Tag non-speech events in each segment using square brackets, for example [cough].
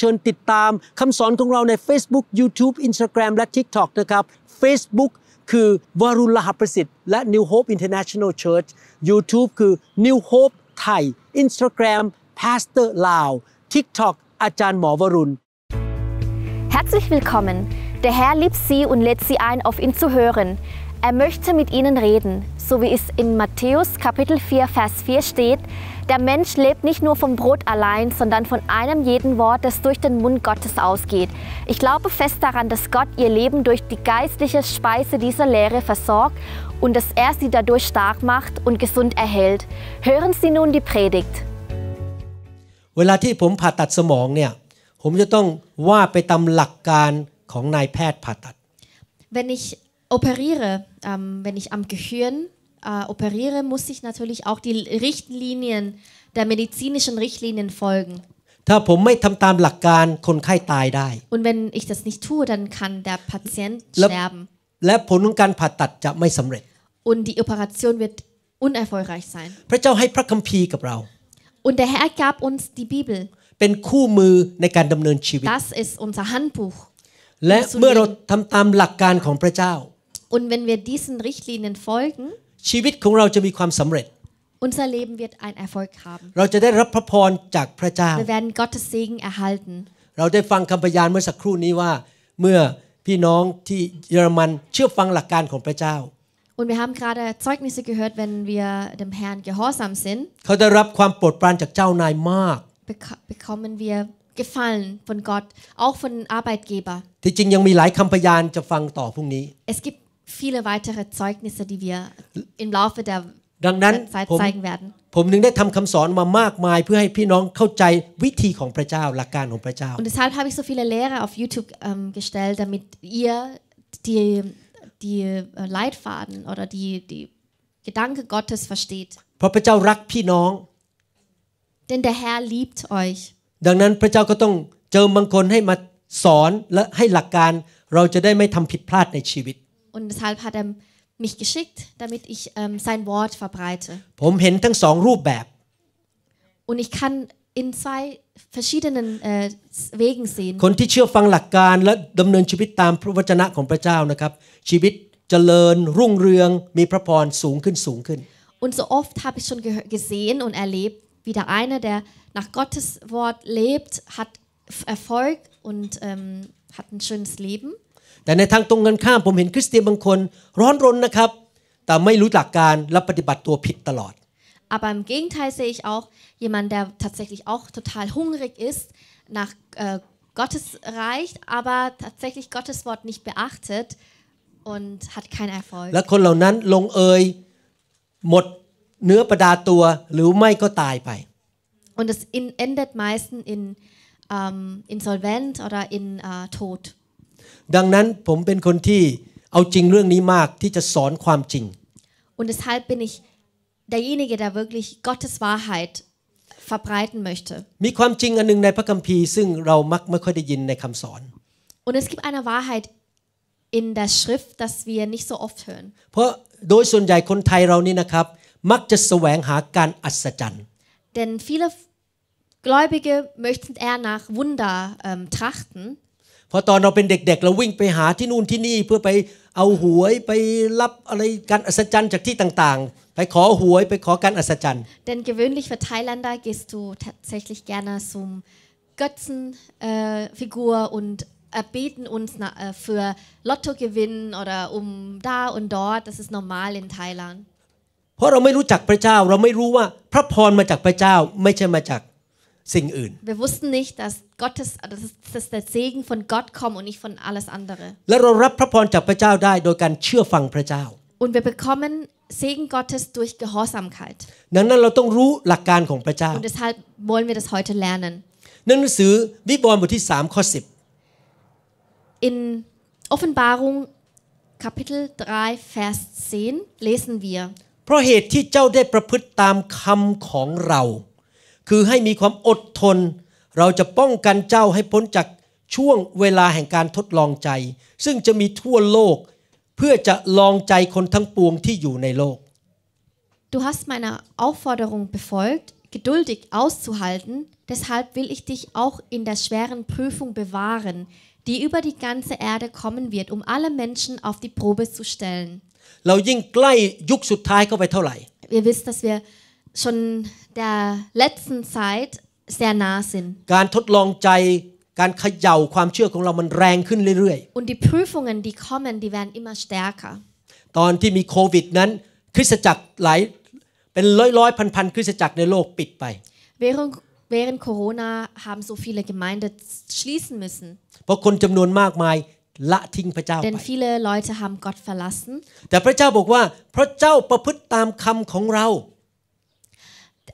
เชิญติดตามคำสอนของเราใน Facebook YouTube Instagram และ TikTok นะครับ Facebook คือวรุณลหประสิทธิ์และ New Hope International Church YouTube คือ New Hope ไทย Instagram Pastor Lau TikTok อาจารย์หมอวรุณ Herzlich willkommen Der Herr liebt Sie und lädt Sie ein, auf ihn zu hören. Er möchte mit Ihnen reden, so wie es in Matthäus Kapitel 4, Vers 4 steht, der Mensch lebt nicht nur vom Brot allein, sondern von einem jeden Wort, das durch den Mund Gottes ausgeht. Ich glaube fest daran, dass Gott ihr Leben durch die geistliche Speise dieser Lehre versorgt und dass er sie dadurch stark macht und gesund erhält. Hören Sie nun die Predigt. Wenn ich operiere, ähm, wenn ich am Gehirn äh, operiere, muss ich natürlich auch die Richtlinien der medizinischen Richtlinien folgen. Und wenn ich das nicht tue, dann kann der Patient sterben und die Operation wird unerfolgreich sein. Und der Herr gab uns die Bibel. เป็นคู่มือในการดำเนินชีวิต Das ist unser Handbuch. Und wenn wir diesen Richtlinien folgen, ชีวิตของเราจะมีความสำเร็จ Unser Leben wird einen Erfolg haben. เราจะได้รับพระพรจากพระเจ้า Wir werden Gottes Segen erhalten. เราได้ฟังคำพยานเมื่อสักครู่นี้ว่าเมื่อพี่น้องที่เยอรมันเชื่อฟังหลักการของพระเจ้า Und wir haben gerade Zeugnisse gehört, wenn wir dem Herrn gehorsam sind. เขาได้รับความโปรดปรานจากเจ้านายมาก Bekommen wir gefallen von Gott, auch von Arbeitgeber. ที่จริงยังมีหลายคำพยานจะฟังต่อพรุ่งนี้ Es gibt viele weitere Zeugnisse, die wir im Laufe der Zeit zeigen werden. ผมถึงได้ทำคำสอนมามากมาย Und deshalb habe ich so viele Lehre auf YouTube ähm, gestellt, damit ihr die, die äh, Leitfaden oder die, die Gedanke Gottes versteht. เพราะพระเจ้ารักพี่น้อง Denn der Herr liebt euch. ดังนั้นพระเจ้าก็ต้องเจิมบางคนให้มาสอนและให้หลักการเราจะได้ไม่ทำผิดพลาดในชีวิต und deshalb hat er mich geschickt, damit ich ähm, sein Wort verbreite. Und ich kann in zwei verschiedenen äh, Wegen sehen. Und so oft habe ich schon gesehen und erlebt, wie der eine, der nach Gottes Wort lebt, hat Erfolg und ähm, hat ein schönes Leben. แต่ในทางตรงกันข้ามผมเห็นคริสเตียนบางคนร้อนรนนะครับ Aber im Gegenteil sehe ich auch jemanden, der tatsächlich auch total hungrig ist nach äh, Gottes Reich, aber tatsächlich Gottes Wort nicht beachtet und hat keinen Erfolg. Und es endet meistens in ähm, insolvent oder in äh, Tod. ดังนั้นผมเป็นคนที่เอาจริงเรื่องนี้มากที่จะสอนความจริง Und deshalb bin ich derjenige, der wirklich Gottes Wahrheit verbreiten möchte. มีความจริงอันนึงในพระคัมภีร์ซึ่งเรามักไม่ค่อยได้ยินในคำสอน Und es gibt eine Wahrheit in der Schrift, dass wir nicht so oft hören. เพราะโดยส่วนใหญ่คนไทยเรานี่นะครับมักจะแสวงหาการอัศจรรย์ Denn viele Gläubige möchten eher nach Wunder ähm, trachten. พอตอนเราเป็นเด็กๆเราวิ่งไปหาที่นู่นที่นี่เพื่อไปเอาหวยไปรับอะไรการอัศจรรย์จากที่ต่างๆไปขอหวยไปขอการอัศจรรย์ Denn gewöhnlich für Thailänder gehst du tatsächlich gerne zum Götzenfigur äh, und erbeten uns na, äh, für Lottogewinn n e oder um da und dort. Das ist normal in Thailand. เพราะเราไม่รู้จักพระเจ้าเราไม่รู้ว่าพระพรมาจากพระเจ้าไม่ใช่มาจากสิ่งอื่น Wir wussten nicht, dass Gottes, dass, dass der Segen von Gott kommt und nicht von alles andere. และเรารับพระพรจากพระเจ้าได้โดยการเชื่อฟังพระเจ้า Und wir bekommen Segen Gottes durch Gehorsamkeit. ดังนั้นเราต้องรู้หลักการของพระเจ้า Und deshalb wollen wir das heute lernen. ในหนังสือวิบวรณ์บทที่3ข้อ10 In Offenbarung Kapitel 3 Vers 10 lesen wir เพราะเหตุที่เจ้าได้ประพฤติตามคำของเราคือให้มีความอดทน Du hast meiner Aufforderung befolgt, geduldig auszuhalten, deshalb will ich dich auch in der schweren Prüfung bewahren, die über die ganze Erde kommen wird, um alle Menschen auf die Probe zu stellen. Wir wissen, dass wir schon der letzten Zeit sehr nah sind. การทดลองใจ การเขย่าความเชื่อของเรามันแรงขึ้นเรื่อยๆ Und die Prüfungen die kommen die werden immer stärker. ตอนที่มีโควิด นั้นคริสตจักรหลายเป็นร้อยๆพันๆคริสตจักรในโลกปิดไป Während während Corona haben so viele Gemeinden schließen müssen. เพราะคนจำนวนมากมายละทิ้งพระเจ้าไป Denn viele Leute haben Gott verlassen. แต่พระเจ้าบอกว่าพระเจ้าประพฤติตามคำของเรา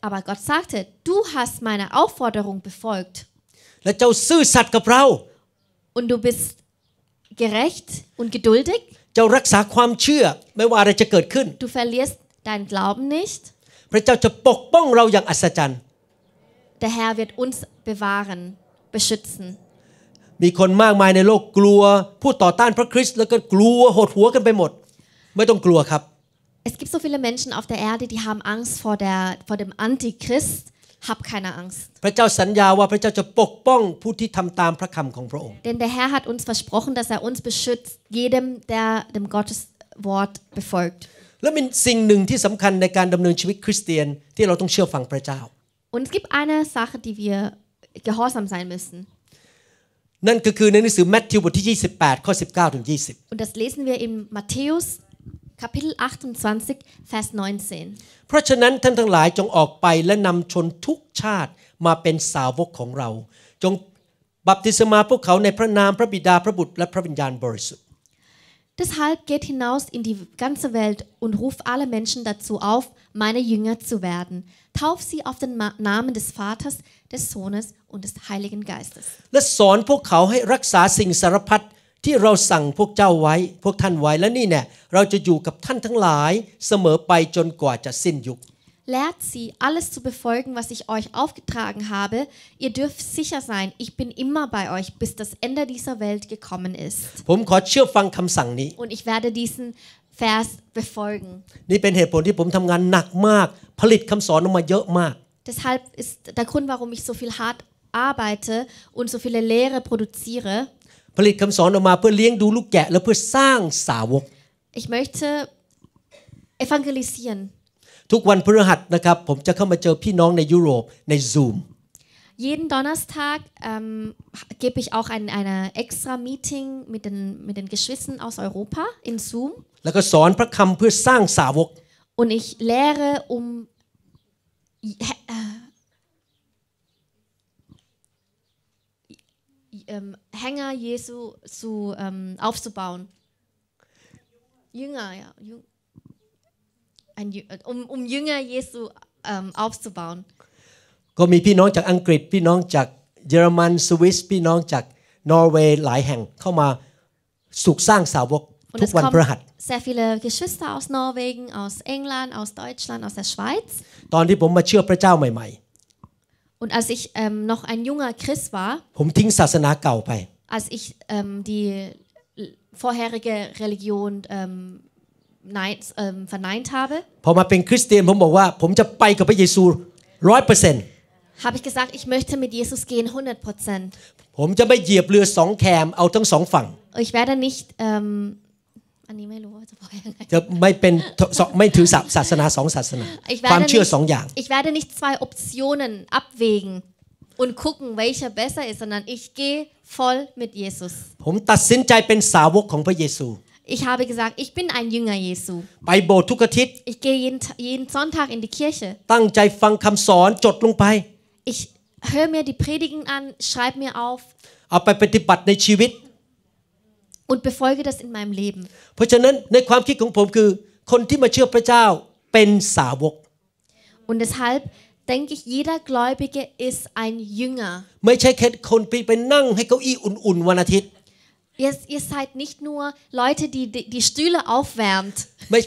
aber Gott sagte, du hast meine Aufforderung befolgt. Und du bist gerecht und geduldig. Du verlierst deinen Glauben nicht. Der Herr wird uns bewahren, beschützen. มีคนมากมายในโลกกลัวผู้ต่อต้านพระคริสต์แล้วก็กลัวหดหัวกันไปหมดไม่ต้องกลัวครับ es gibt so viele Menschen auf der Erde, die haben Angst vor, der, vor dem Antichrist. Hab keine Angst. Denn der Herr hat uns versprochen, dass er uns beschützt, jedem, der dem Gottes Wort befolgt. Und es gibt eine Sache, die wir gehorsam sein müssen. นั่นก็คือในหนังสือมัทธิวบทที่ข้อ19ถึง20 Und das lesen wir in Matthäus Kapitel 28 Vers 19เพราะฉะนั้นท่านทั้งหลายจงออกไปและนำชนทุกชาติมาเป็นสาวกของเรา Deshalb geht hinaus in die ganze Welt und ruft alle Menschen dazu auf, meine Jünger zu werden. Tauf sie auf den Namen des Vaters, des Sohnes und des Heiligen Geistes. และสอนพวกเขาให้รักษาสิ่งสารพัดที่เราสั่งพวกเจ้าไว้ พวกท่านไว้ และนี่เนี่ยเราจะอยู่กับท่านทั้งหลายเสมอไปจนกว่าจะสิ้นยุค Lehrt sie, alles zu befolgen, was ich euch aufgetragen habe. Ihr dürft sicher sein, ich bin immer bei euch, bis das Ende dieser Welt gekommen ist. Und ich werde diesen Vers befolgen. Deshalb ist der Grund, warum ich so viel hart arbeite und so viele Lehre produziere. ผลิตคำสอนออกมาเพื่อเลี้ยงดูลูกแกะและเพื่อสร้างสาวก Ich möchte evangelisieren. ทุกวันพฤหัสนะครับผมจะเข้ามาเจอพี่น้องในยุโรปใน Zoom. Jeden Donnerstag ähm, gebe ich auch ein eine extra Meeting mit den, mit den Geschwistern aus Europa in Zoom. Und ich lehre, um äh, ähm, Hänger Jesu zu, ähm, aufzubauen. Jünger, ja. Jüng Ein, äh, um, um Jünger Jesu ähm, aufzubauen. ก็มีพี่น้องจากอังกฤษพี่น้องจากเยอรมันสวิสพี่น้องจากนอร์เวย์หลายแห่งเข้ามาสุขสร้างสาวก Und es kommen sehr viele Geschwister aus Norwegen, aus England, aus Deutschland, aus der Schweiz. ตอนที่ผมมาเชื่อพระเจ้าใหม่ๆ und als ich ähm, noch ein junger Christ war, als ich ähm, die vorherige Religion ähm, neid, ähm, verneint habe, habe ich gesagt, ich möchte mit Jesus gehen 100 Prozent. Ich werde nicht ähm, อันนี้ไม่รู้ว่าจะบอกยังไงจะไม่เป็นไม่ถือศาสนาสองศาสนาความเชื่อสองอย่าง ich werde nicht zwei Optionen abwägen und gucken welcher besser ist sondern ich gehe voll mit Jesus ผมตัดสินใจเป็นสาวกของพระเยซู Ich habe gesagt, ich bin ein Jünger Jesu. Ich gehe jeden, jeden Sonntag in die Kirche. Ich höre mir die Predigen an, schreibe mir auf. เอาไปปฏิบัติในชีวิต und befolge das in meinem Leben und deshalb denke ich jeder Gläubige ist ein Jünger Ihr, ihr seid nicht nur Leute, die die, die Stühle aufwärmt. Und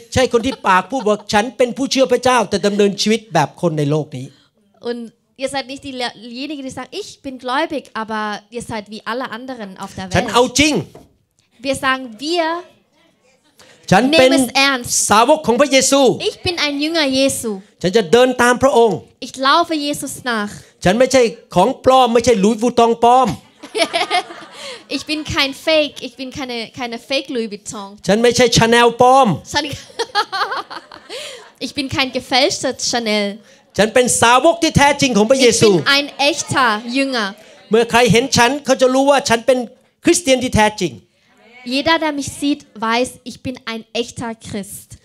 ihr seid nicht diejenigen, die sagen, ich bin gläubig, aber ihr seid wie alle anderen auf der Welt. Wir sagen, wir ฉันเป็น nehmen es ernst. Ich bin ein Jünger Jesu. Ich laufe Jesus nach. [laughs] Ich bin kein Fake. Ich bin keine, keine Fake Louis Vuitton. [laughs] Ich bin kein gefälschter Chanel. ฉันเป็นสาวกที่แท้จริงของพระเย Ich ซู bin ein echter Jünger. Jeder, der mich sieht, weiß, ich bin ein echter Christ.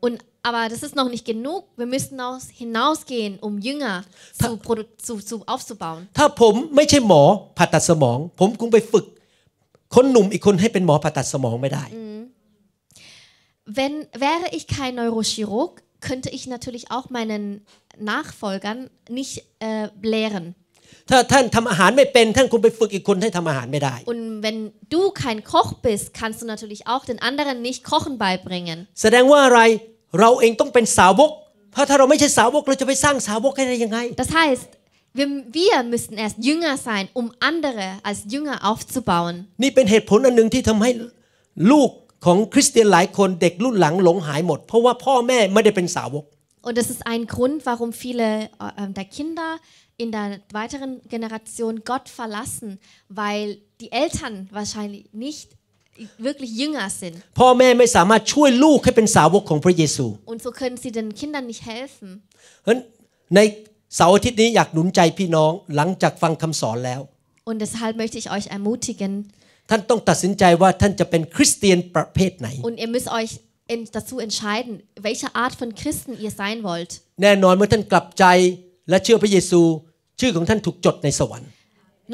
Und aber das ist noch nicht genug. Wir müssen auch hinausgehen, um Jünger zu, zu, zu aufzubauen. Mm. Wenn wäre ich kein Neurochirurg, könnte ich natürlich auch meinen Nachfolgern nicht äh, lehren. ถ้าท่านทำอาหารไม่เป็นท่านคงไปฝึกอีกคนให้ทำอาหารไม่ได้ Und wenn du kein Koch bist kannst du natürlich auch den anderen nicht kochen beibringen แสดงว่าอะไรเราเองต้องเป็นสาวกเพราะถ้าเราไม่ใช่สาวกเราจะไปสร้างสาวกให้ได้ยังไง Das heißt Wir, wir müssen erst Jünger sein, um andere als Jünger aufzubauen. นี่เป็นเหตุผลอันหนึ่งที่ทำให้ลูกของคริสเตียนหลายคนเด็กรุ่นหลังหลงหายหมด เพราะว่าพ่อแม่ไม่ได้เป็นสาวก Und das ist ein Grund, warum viele der Kinder in der weiteren Generation Gott verlassen, weil die Eltern wahrscheinlich nicht wirklich Jünger sind. Und so können sie den Kindern nicht helfen. Hm? Und deshalb möchte ich euch ermutigen. Und ihr müsst euch dazu entscheiden, welche Art von Christen ihr sein wollt. แน่นอนเมื่อท่านกลับใจและเชื่อพระเยซูชื่อของท่านถูกจดในสวรรค์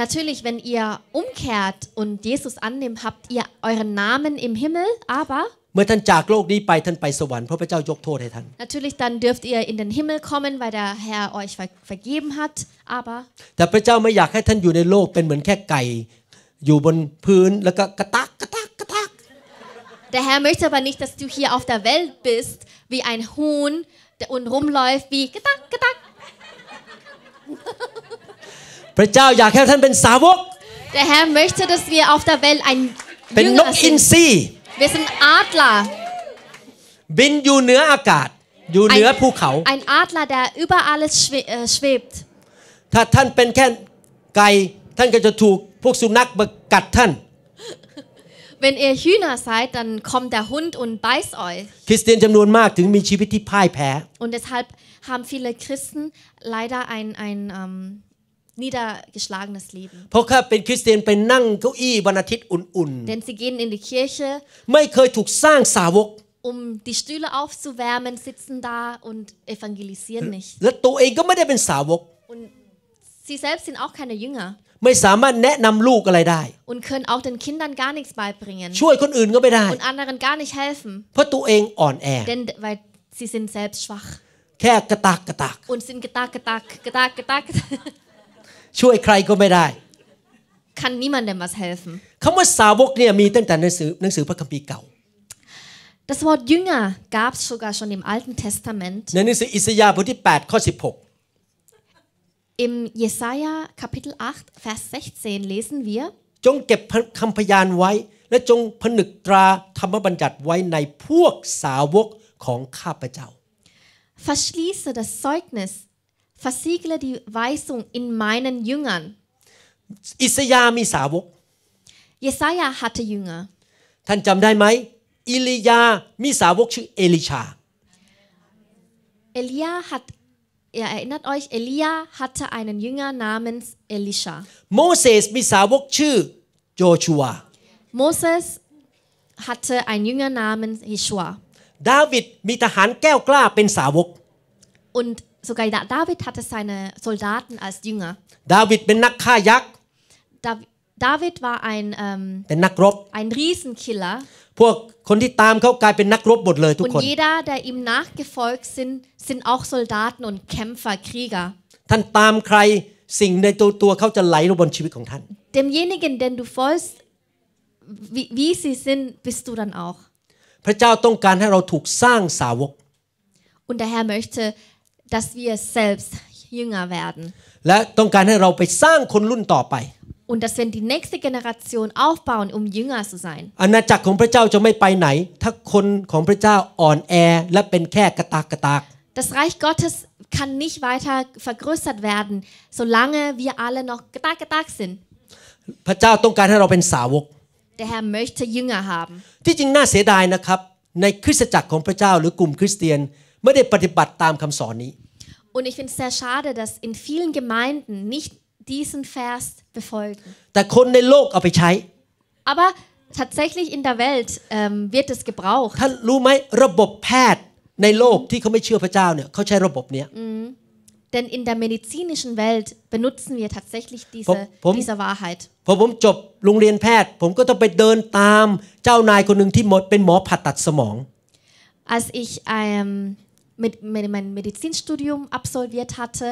Natürlich, wenn ihr umkehrt und Jesus annimmt, habt ihr euren Namen im Himmel, aber เมื่อท่านจากโลกนี้ไปท่านไปสวรรค์เพราะพระเจ้ายกโทษให้ท่าน Natürlich, dann dürft ihr in den Himmel kommen, weil der Herr euch vergeben hat, aber แต่พระเจ้าไม่อยากให้ท่านอยู่ในโลกเป็นเหมือนแค่ไก่ Der Herr möchte aber nicht, dass du hier auf der Welt bist wie ein Huhn und rumläuft wie getack, getack, พระเจ้าอยากให้ท่านเป็นสาวก Der Herr möchte, dass wir auf der Welt ein เป็นนกอินทรี Wir sind Adler บินอยู่เหนืออากาศอยู่เหนือภูเขา Ein Adler der über alles schwebt ถ้าท่านเป็นแค่ไก่ท่านก็จะถูกพวกสุนัขมากัดท่าน Wenn ihr Hühner seid, dann kommt der Hund und beißt euch. คริสเตียนจำนวนมากถึงมีชีวิตที่พ่ายแพ้ Und deshalb haben viele Christen leider ein ein ähm, niedergeschlagenes Leben. เพราะข้าเป็นคริสเตียนไปนั่งเก้าอี้วันอาทิตย์อุ่น Denn sie gehen in die Kirche. ไม่เคยถูกสร้างสาวก Um die Stühle aufzuwärmen, sitzen da und evangelisieren nicht. และตัวเองก็ไม่ได้เป็นสาวก e, Und sie selbst sind auch keine Jünger. ไม่สามารถแนะนำลูกอะไรได้ und können auch den Kindern gar nichts beibringen ช่วยคนอื่นก็ไม่ได้ und anderen gar nicht helfen เพราะตัวเองอ่อนแอ denn weil sie sind selbst schwach แค่กระตากกระตาก und sind getak getak getak getak ช่วยใครก็ไม่ได้ kann niemandem was helfen คำว่าสาวกเนี่ยมีตั้งแต่หนังสือหนังสือพระคัมภีร์เก่า Das Wort Jünger gab es sogar schon im Alten Testament. ในหนังสืออิสยาห์บทที่ 8 ข้อ 16 Im Jesaja Kapitel 8 Vers 16 lesen wir จงเก็บคำพยานไว้ และจงผนึกตราธรรมบัญญัติไว้ ในพวกสาวกของข้าพเจ้า Verschließe das Zeugnis versiegle die Weisung in meinen Jüngern อิสยามีสาวก Jesaja hatte Jünger ท่านจำได้ไหม อิลียามีสาวกชื่อเอลิชา Elia hat Ihr erinnert euch, Elia hatte einen Jünger namens Elisha. โมเสสมีสาวกชื่อโยชัว Moses hatte einen Jünger namens Joshua. ดาวิดมีทหารแก้วกล้าเป็นสาวก Und sogar David hatte seine Soldaten als Jünger. David Dav- David war ein ähm, เป็นนักรบ ein Riesenkiller. Und jeder, der ihm nachgefolgt sind, sind auch Soldaten und Kämpfer, Krieger. Demjenigen, den du folgst, wie, wie sie sind, bist du dann auch. Und der Herr möchte, dass wir selbst jünger werden. Und der Herr möchte, dass wir selbst Jünger werden. Und dass wenn die nächste Generation aufbauen, um Jünger zu sein. Das Reich Gottes kann nicht weiter vergrößert werden, solange wir alle noch gedag sind. พระเจ้าต้องการให้เราเป็นสาวก Der Herr möchte Jünger haben. Und ich finde es sehr schade, dass in vielen Gemeinden nicht diesen Vers befolgen. Aber tatsächlich in der Welt ähm, wird es gebraucht. ท่านรู้ไหมระบบแพทย์ในโลกที่เขาไม่เชื่อพระเจ้าเนี่ยเขาใช้ระบบเนี้ย mm. Denn in der medizinischen Welt benutzen wir tatsächlich diese, ผม diese Wahrheit. พอผมจบโรงเรียนแพทย์ Als ich ähm, mit, mit mein Medizinstudium absolviert hatte,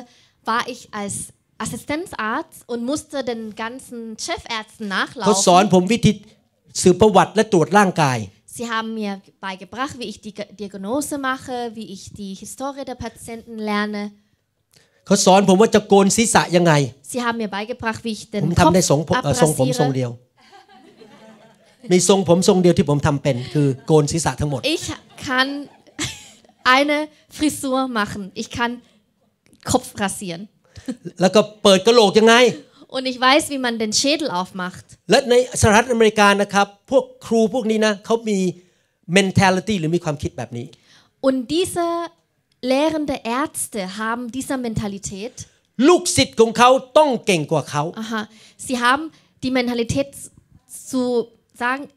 war ich als Assistenzarzt und musste den ganzen Chefärzten nachlaufen. Sie haben mir beigebracht, wie ich die Diagnose mache, wie ich die Historie der Patienten lerne. เขาสอนผมว่าจะโกนศีรษะยังไง Sie haben mir beigebracht, wie ich den Kopf ทำได้สองผมเอ่อทรงผมทรงเดี abrasiere. Ich kann [laughs] eine Frisur machen. Ich kann Kopf rasieren. แล้วก็เปิดกระโหลกยังไง Und ich weiß, wie man den Schädel aufmacht. Und diese lehrende Ärzte haben diese Mentalität. Aha. Sie haben die Mentalität zu sagen,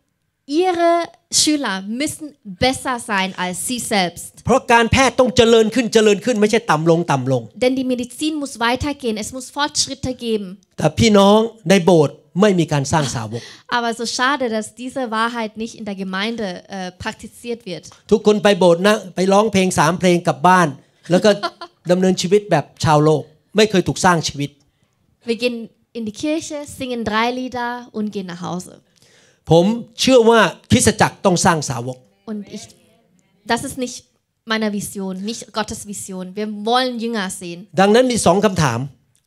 ihre Schüler müssen besser sein als sie selbst. Denn die Medizin muss weitergehen, es muss Fortschritte geben. Aber so schade, dass diese Wahrheit nicht in der Gemeinde äh, praktiziert wird. [laughs] Wir gehen in die Kirche, singen drei Lieder und gehen nach Hause. ผมเชื่อว่าคริสตจักรต้องสร้างสาวก Und ich, das ist nicht meiner Vision, nicht Gottes Vision. Wir wollen Jünger sehen. ดังนั้นมีสองคำถาม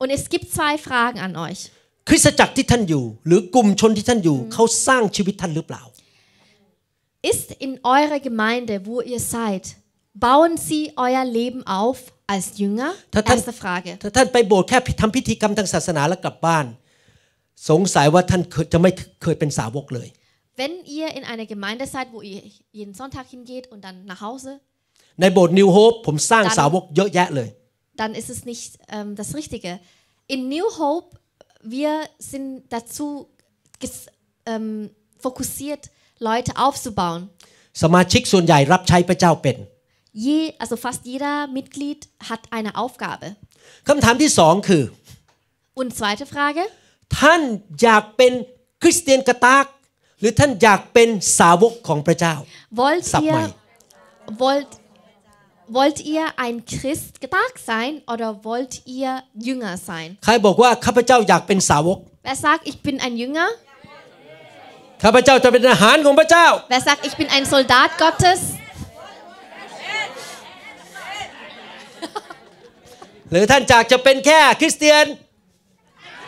Und es gibt zwei Fragen an euch. คริสตจักรที่ท่านอยู่ Ist in eurer Gemeinde, wo ihr seid, bauen sie euer Leben auf als Jünger? Erste Frage. ถ้าท่านไปโบสถ์แค่ทำพิธีกรรมทางศาสนาแล้วกลับบ้านสงสัยว่าท่านจะไม่เคยเป็นสาวกเลย Wenn ihr in einer Gemeinde seid, wo ihr jeden Sonntag hingeht und dann nach Hause, ในโบสถ์ Dann ist es nicht ähm, das Richtige. In New Hope wir sind dazu ähm, fokussiert, Leute aufzubauen. Je, also fast jeder Mitglied hat eine Aufgabe. Und zweite Frage. ท่านอยากเป็นคริสเตียนกระตากหรือท่านอยากเป็นสาวกของพระเจ้า wollt ihr wollt wollt ihr ein Christ g e Tag sein oder wollt ihr Jünger sein ใครบอกว่าข้าพเจ้าอยากเป็นสาวก wer sagt ich bin ein Jünger ข้าพเจ้าจะเป็นทหารของพระเจ้า wer sagt ich bin ein Soldat Gottes หรือท่านจากจะเป็นแค่คริสเตียน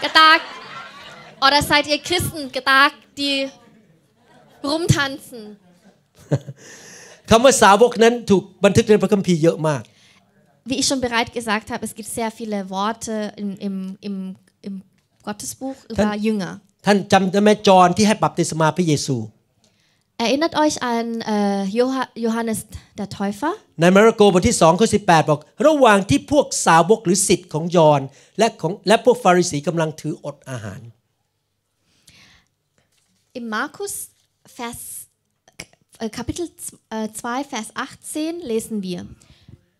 กระตาก Oder seid ihr Christen gedacht, die rumtanzen? คำว่าสาวกนั้นถูกบันทึกในพระคัมภีร์เย Wie ich schon bereits gesagt habe, es gibt sehr viele Worte im, im, im, im Gottesbuch über Jünger. ท่านจำได้ไหมจอห์นที่ให้บัพติศมาพระเยซู Erinnert euch an Johannes der Täufer? ในมาระโกบทที่2ข้อ18บอกระหว่างที่พวกสาวกหรือสิทธิ์ของยอห์นและของและพวกฟาริสีกำลังถืออดอาหาร Im Markus Vers, Kapitel 2, Vers 18 lesen wir,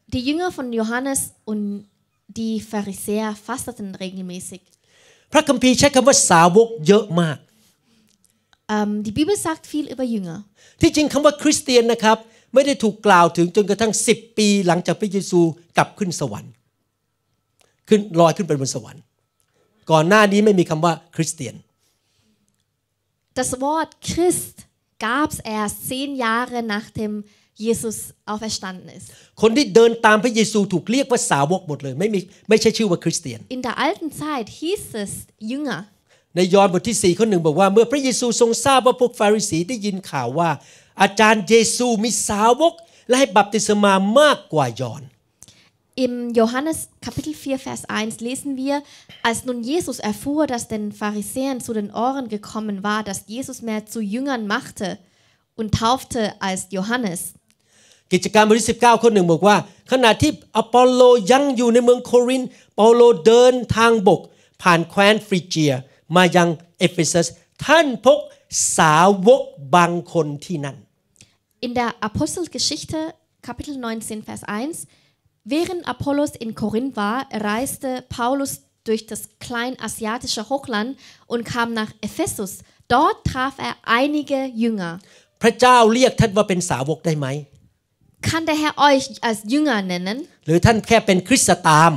die Jünger von Johannes und die Pharisäer fasteten regelmäßig. พระคัมภีร์ใช้คำว่าสาวกเยอะ m Die Bibel sagt viel über Jünger. ไม่ได้ถูกกล่าวถึงจนกระทั่ง 10 ปีหลังจากพระเยซูกลับขึ้นสวรรค์ ขึ้นลอยขึ้นไปบนสวรรค์ ก่อนหน้านี้ไม่มีคำว่าคริสเตียน Das Wort Christ gab es erst zehn Jahre nachdem Jesus auferstanden ist. คนที่เดินตามพระเยซูถูกเรียกว่าสาวกหมดเลยไม่มีไม่ใช่ชื่อว่าคริสเตียน In der alten Zeit hieß es Jünger. ในยอห์นบทที่4ข้อหนึ่งบอกว่า เมื่อพระเยซูทรงทราบว่าพวกฟาริสีได้ยินข่าวว่า อาจารย์เยซูมีสาวก และให้บัพติศมามากกว่ายอห์น Im Johannes Kapitel 4, Vers 1 lesen wir, als nun Jesus erfuhr, dass den Pharisäern zu den Ohren gekommen war, dass Jesus mehr zu Jüngern machte und taufte als Johannes. กิจการบทที่19ข้อหนึ่งบอกว่า In der Apostelgeschichte Kapitel 19 Vers 1 Während Apollos in Korinth war, reiste Paulus durch das kleinasiatische Hochland und kam nach Ephesus. Dort traf er einige Jünger. Kann der Herr euch als Jünger nennen? หรือท่านแค่เป็นคริสตตาม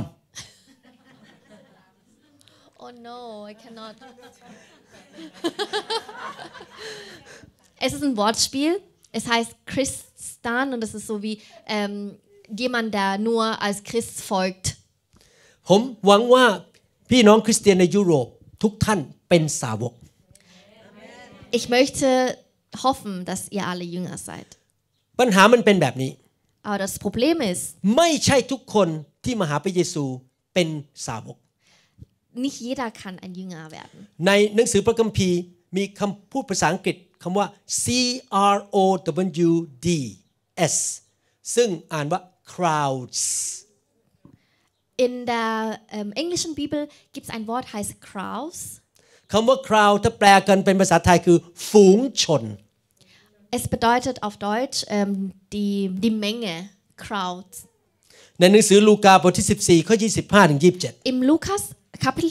[laughs] Oh no, I cannot. [laughs] es ist ein Wortspiel. Es heißt Christan und es ist so wie ähm, jemand, der nur als Christ folgt. ผมหวังว่าพี่น้อง คริสเตียน ในยุโรป ทุกท่าน เป็น สาวก Ich möchte hoffen, dass ihr alle Jünger seid. ปัญหามันเป็น แบบนี้ Aber das Problem ist ไม่ใช่ ทุกคน ที่ มา หา พระเยซู เป็นสาวก Nicht jeder kann ein Jünger werden. ใน หนังสือพระคัมภีร์มีคำพูด ภาษาอังกฤษคำว่า C R O W D S ซึ่ง อ่านว่า crowds in t h e um, e n g l i s h p e o p l e g i v es ein Wort heißt crowds คำว่า crowd ถ้าแปลกันเป็นภาษาไทยคือฝูงชน es bedeutet auf Deutsch um, die die Menge crowds ในหนังสือลูกาบทที่14ข้อ25ถึง27 im Lukas Kapitel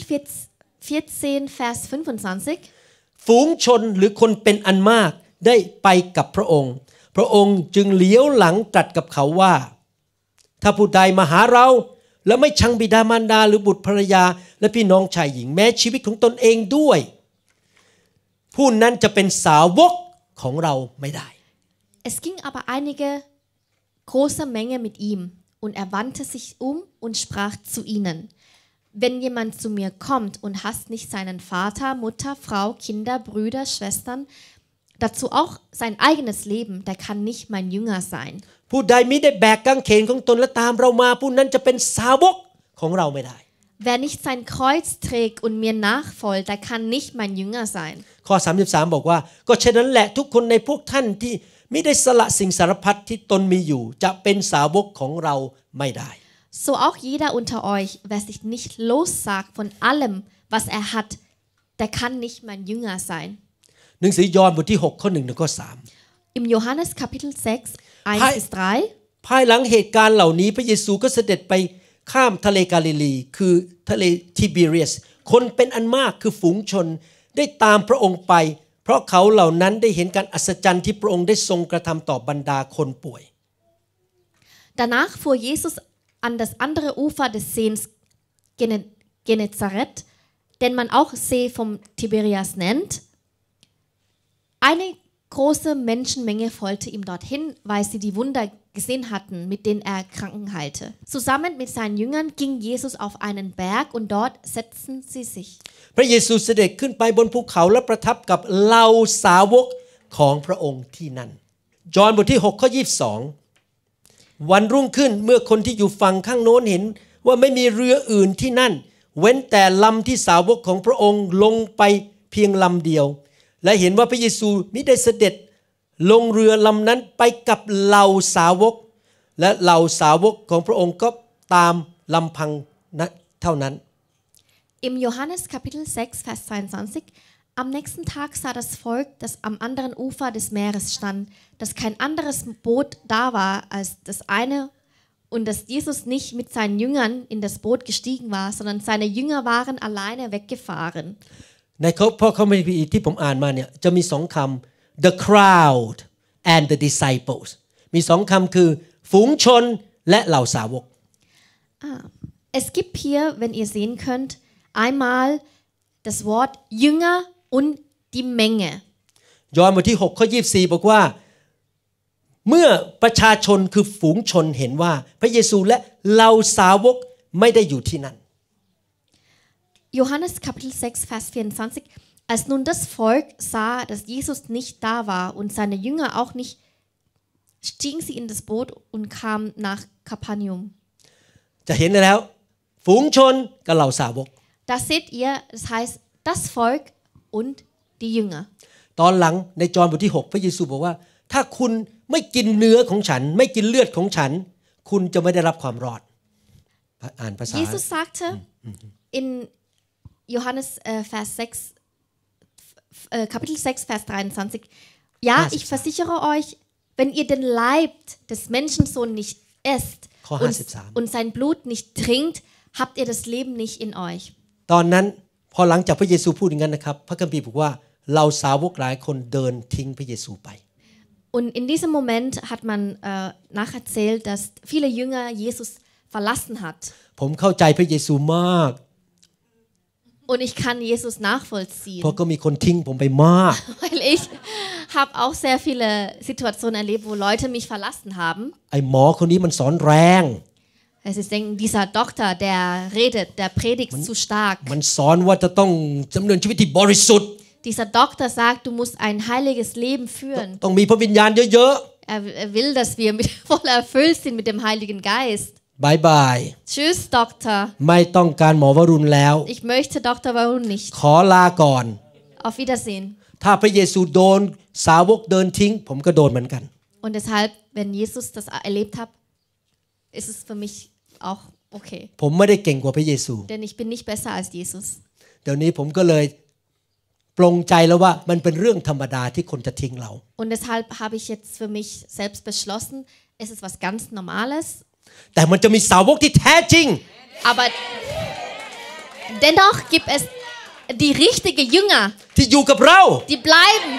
14 Vers 25ฝูงชนหรือคนเป็นอันมากได้ไปกับพระองค์ พระองค์จึงเลี้ยวหลังตรัสกับเขาว่าถ้าผู้ใดมาหาเรา Es ging aber einige große Menge mit ihm und er wandte sich um und sprach zu ihnen Wenn jemand zu mir kommt und hasst nicht seinen Vater, Mutter, Frau, Kinder, Brüder, Schwestern, dazu auch sein eigenes Leben, der kann nicht mein Jünger sein. ผู้ใดมิได้แบกกางเขนของตนและตามเรามาผู้นั้นจะเป็นสาวกของเราไม่ได้ Wer nicht sein Kreuz trägt und mir nachfolgt, der kann nicht mein Jünger sein. ข้อ33บอกว่า ก็ฉะนั้นแหละทุกคนในพวกท่านที่ไม่ได้สละสิ่งสารพัดที่ตนมีอยู่ จะเป็นสาวกของเราไม่ได้ So auch jeder unter euch, wer sich nicht lossagt von allem, was er hat, der kann nicht mein Jünger sein. หนังสือยอห์นบทที่ 6 ข้อ1ถึงข้อ3 Im Johannes Kapitel 6 1 bis 3ภายหลังเหตุการณ์เหล่านี้พระเยซูก็เสด็จไปข้ามทะเลกาลิลี คือทะเลทิเบเรียส คนเป็นอันมากคือฝูงชนได้ตามพระองค์ไป เพราะเขาเหล่านั้นได้เห็นการอัศจรรย์ที่พระองค์ได้ทรงกระทำต่อบรรดาคนป่วย Danach fuhr Jesus an das andere Ufer des Sees Genezareth, den man auch See vom Tiberias nennt. Einige große Menschenmenge folgte ihm dorthin, weil sie die Wunder gesehen hatten, mit denen er Kranken heilte. Zusammen mit seinen Jüngern ging Jesus auf einen Berg und dort setzten sie sich. พระเยขึ้นไปบนภูเขาและประทับกับเหล่าสาวกของพระองค์ที่นั่นยอห์นบทที่6ข้อ22 วันรุ่งขึ้นเมื่อคนที่อยู่ฝั่งข้างโน้นเห็นว่าไม่มีเรืออื่นที่นั่น เว้นแต่ลำที่สาวกของพระองค์ลงไปเพียงลำเดียวและเห็นว่าพระเยซูมิได้เสด็จลงเรือลำนั้นไปกับเหล่าสาวก Im Johannes Kapitel 6 Vers 22 Am nächsten Tag sah das Volk, das am anderen Ufer des Meeres stand, dass kein anderes Boot da war als das eine und dass Jesus nicht mit seinen Jüngern in das Boot gestiegen war, sondern seine Jünger waren alleine weggefahren. ในเขาพราะเขาไม่พีที่ผมอ่านมาเนี่ยจะมีสองคำ the crowd and the disciples มีสองคำคือฝูงชนและเหล่าสาวก Es gibt hier, wenn ihr sehen könnt, einmal das Wort Jünger und die Menge. ยอห์นบทที่6ข้อ24บอกว่า เมื่อประชาชนคือฝูงชนเห็นว่าพระเยซูและเหล่าสาวกไม่ได้อยู่ที่นั่น Johannes Kapitel 6, Vers 24. Als nun das Volk sah, dass Jesus nicht da war und seine Jünger auch nicht, stiegen sie in das Boot und kamen nach Kapanium. Da seht ihr, das heißt das Volk und die Jünger. ตอนหลังในจอห์นบทที่ Jesus sagte in Johannes äh, Vers 6, äh, Kapitel 6, Vers 23. Ja, ah, ich versichere euch, wenn ihr den Leib des Menschensohn nicht esst und, und sein Blut nicht trinkt, habt ihr das Leben nicht in euch. ตอนนั้นพอหลังจากพระเยซูพูดอย่างนั้นนะครับพระคัมภีร์บอกว่าเราสาวกหลายคนเดินทิ้งพระเยซูไป Und in diesem Moment hat man äh, nacherzählt, dass viele Jünger Jesus verlassen hat. ผมเข้าใจพระเยซูมาก und ich kann Jesus nachvollziehen. [laughs] Weil ich habe auch sehr viele Situationen erlebt, wo Leute mich verlassen haben. Es ist denken, dieser Doktor, der redet, der predigt zu stark. Dieser Doktor sagt, du musst ein heiliges Leben führen. Er, will, dass wir [laughs] voll erfüllt sind mit dem Heiligen Geist. Bye bye. Tschüss, Doktor. Ich möchte Dr. Warun nicht. ขอลาก่อน Auf Wiedersehen. ถ้าพระเยซูโดนสาวกเดินทิ้ง Und deshalb, wenn Jesus das erlebt hat, ist es für mich auch okay. ผมไม่ได้เก่งกว่าพระเยซู Denn ich bin nicht besser als Jesus. เดี๋ยวนี้ผมก็เลยปรงใจแล้วว่ามันเป็นเรื่องธรรมดาที่คนจะทิ้งเรา Und deshalb habe ich jetzt für mich selbst beschlossen, es ist was ganz Normales แต่มันจะมีสาวกที่แท้จริง aber dennoch gibt es die r i c h t i g e Jünger ที่อยู่กับเรา die bleiben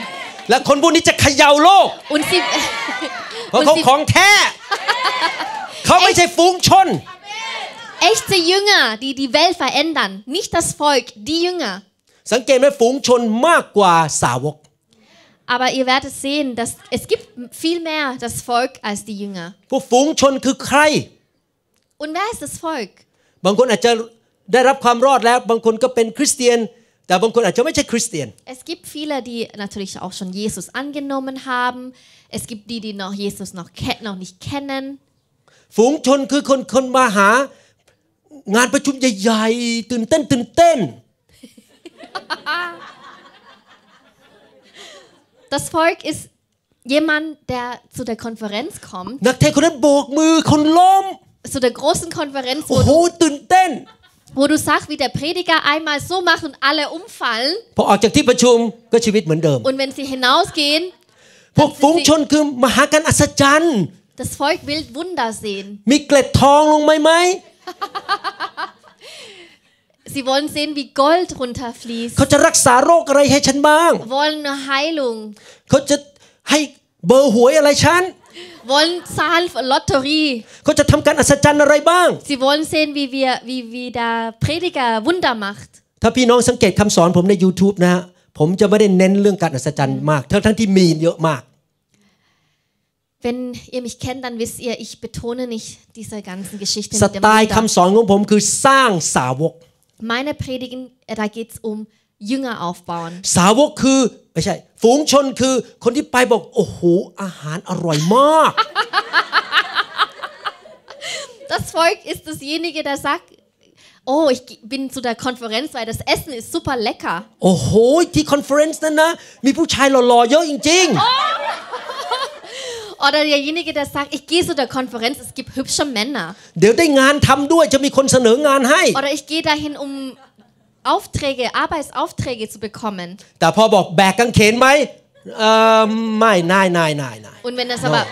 และคนพวกนี้จะเขย่าโลก und sie เพราะเขาของแท้เขาไม่ใช่ฟูงชน echte Jünger die die Welt verändern nicht das Volk die Jünger สังเกตไหมฝูงชนมากกว่าสาวก Aber ihr werdet sehen, dass es gibt viel mehr das Volk als die Jünger. พวกฝูงชนคือใคร Und wer ist das Volk? Es gibt viele, die natürlich auch schon Jesus angenommen haben. Es gibt die, die noch Jesus noch, noch nicht kennen. ฝูงชนคือคนคนมาหางานประชุมใหญ่ๆตื่นเต้นตื่นเต้น [laughs] Das Volk ist jemand, der zu der Konferenz kommt, zu der großen Konferenz, โอ้ wo du, wo du sagst, wie der Prediger einmal so macht und alle umfallen. Und wenn sie hinausgehen, พวกฝูงชนคือมหาการอัศจรรย์ das Volk will Wunder sehen. มีเกล็ดทองลงไหมไหม [laughs] Sie wollen sehen, wie Gold runterfließt. เขาจะรักษาโรคอะไรให้ฉันบ้าง Wollen eine Heilung. เขาจะให้เบอร์หวยอะไรฉัน Wollen zahl für Lotterie. Sie wollen sehen, wie wir, wie, wie der Prediger Wunder macht. ถ้าพี่น้องสังเกตคำสอนผมใน YouTube นะฮะผมจะไม่ได้เน้นเรื่องการอัศจรรย์มากทั้งทั้งที่มีเยอะมาก Wenn ihr mich kennt, dann wisst ihr, ich betone nicht diese ganzen Geschichten ส meine Predigen, äh, da geht es um Jünger aufbauen. [laughs] Das Volk ist dasjenige, der sagt, oh, ich bin zu der Konferenz, weil das Essen ist super lecker. Oh, die Konferenz, โอ้โหที่คอนเฟอเรนซ์นั้นนะมีผู้ชายหล่อๆเยอะจริงๆ [laughs] Oder derjenige, der sagt, ich gehe zu der Konferenz, es gibt hübsche Männer. Oder ich gehe dahin, um Aufträge, Arbeitsaufträge zu bekommen. Und wenn es aber,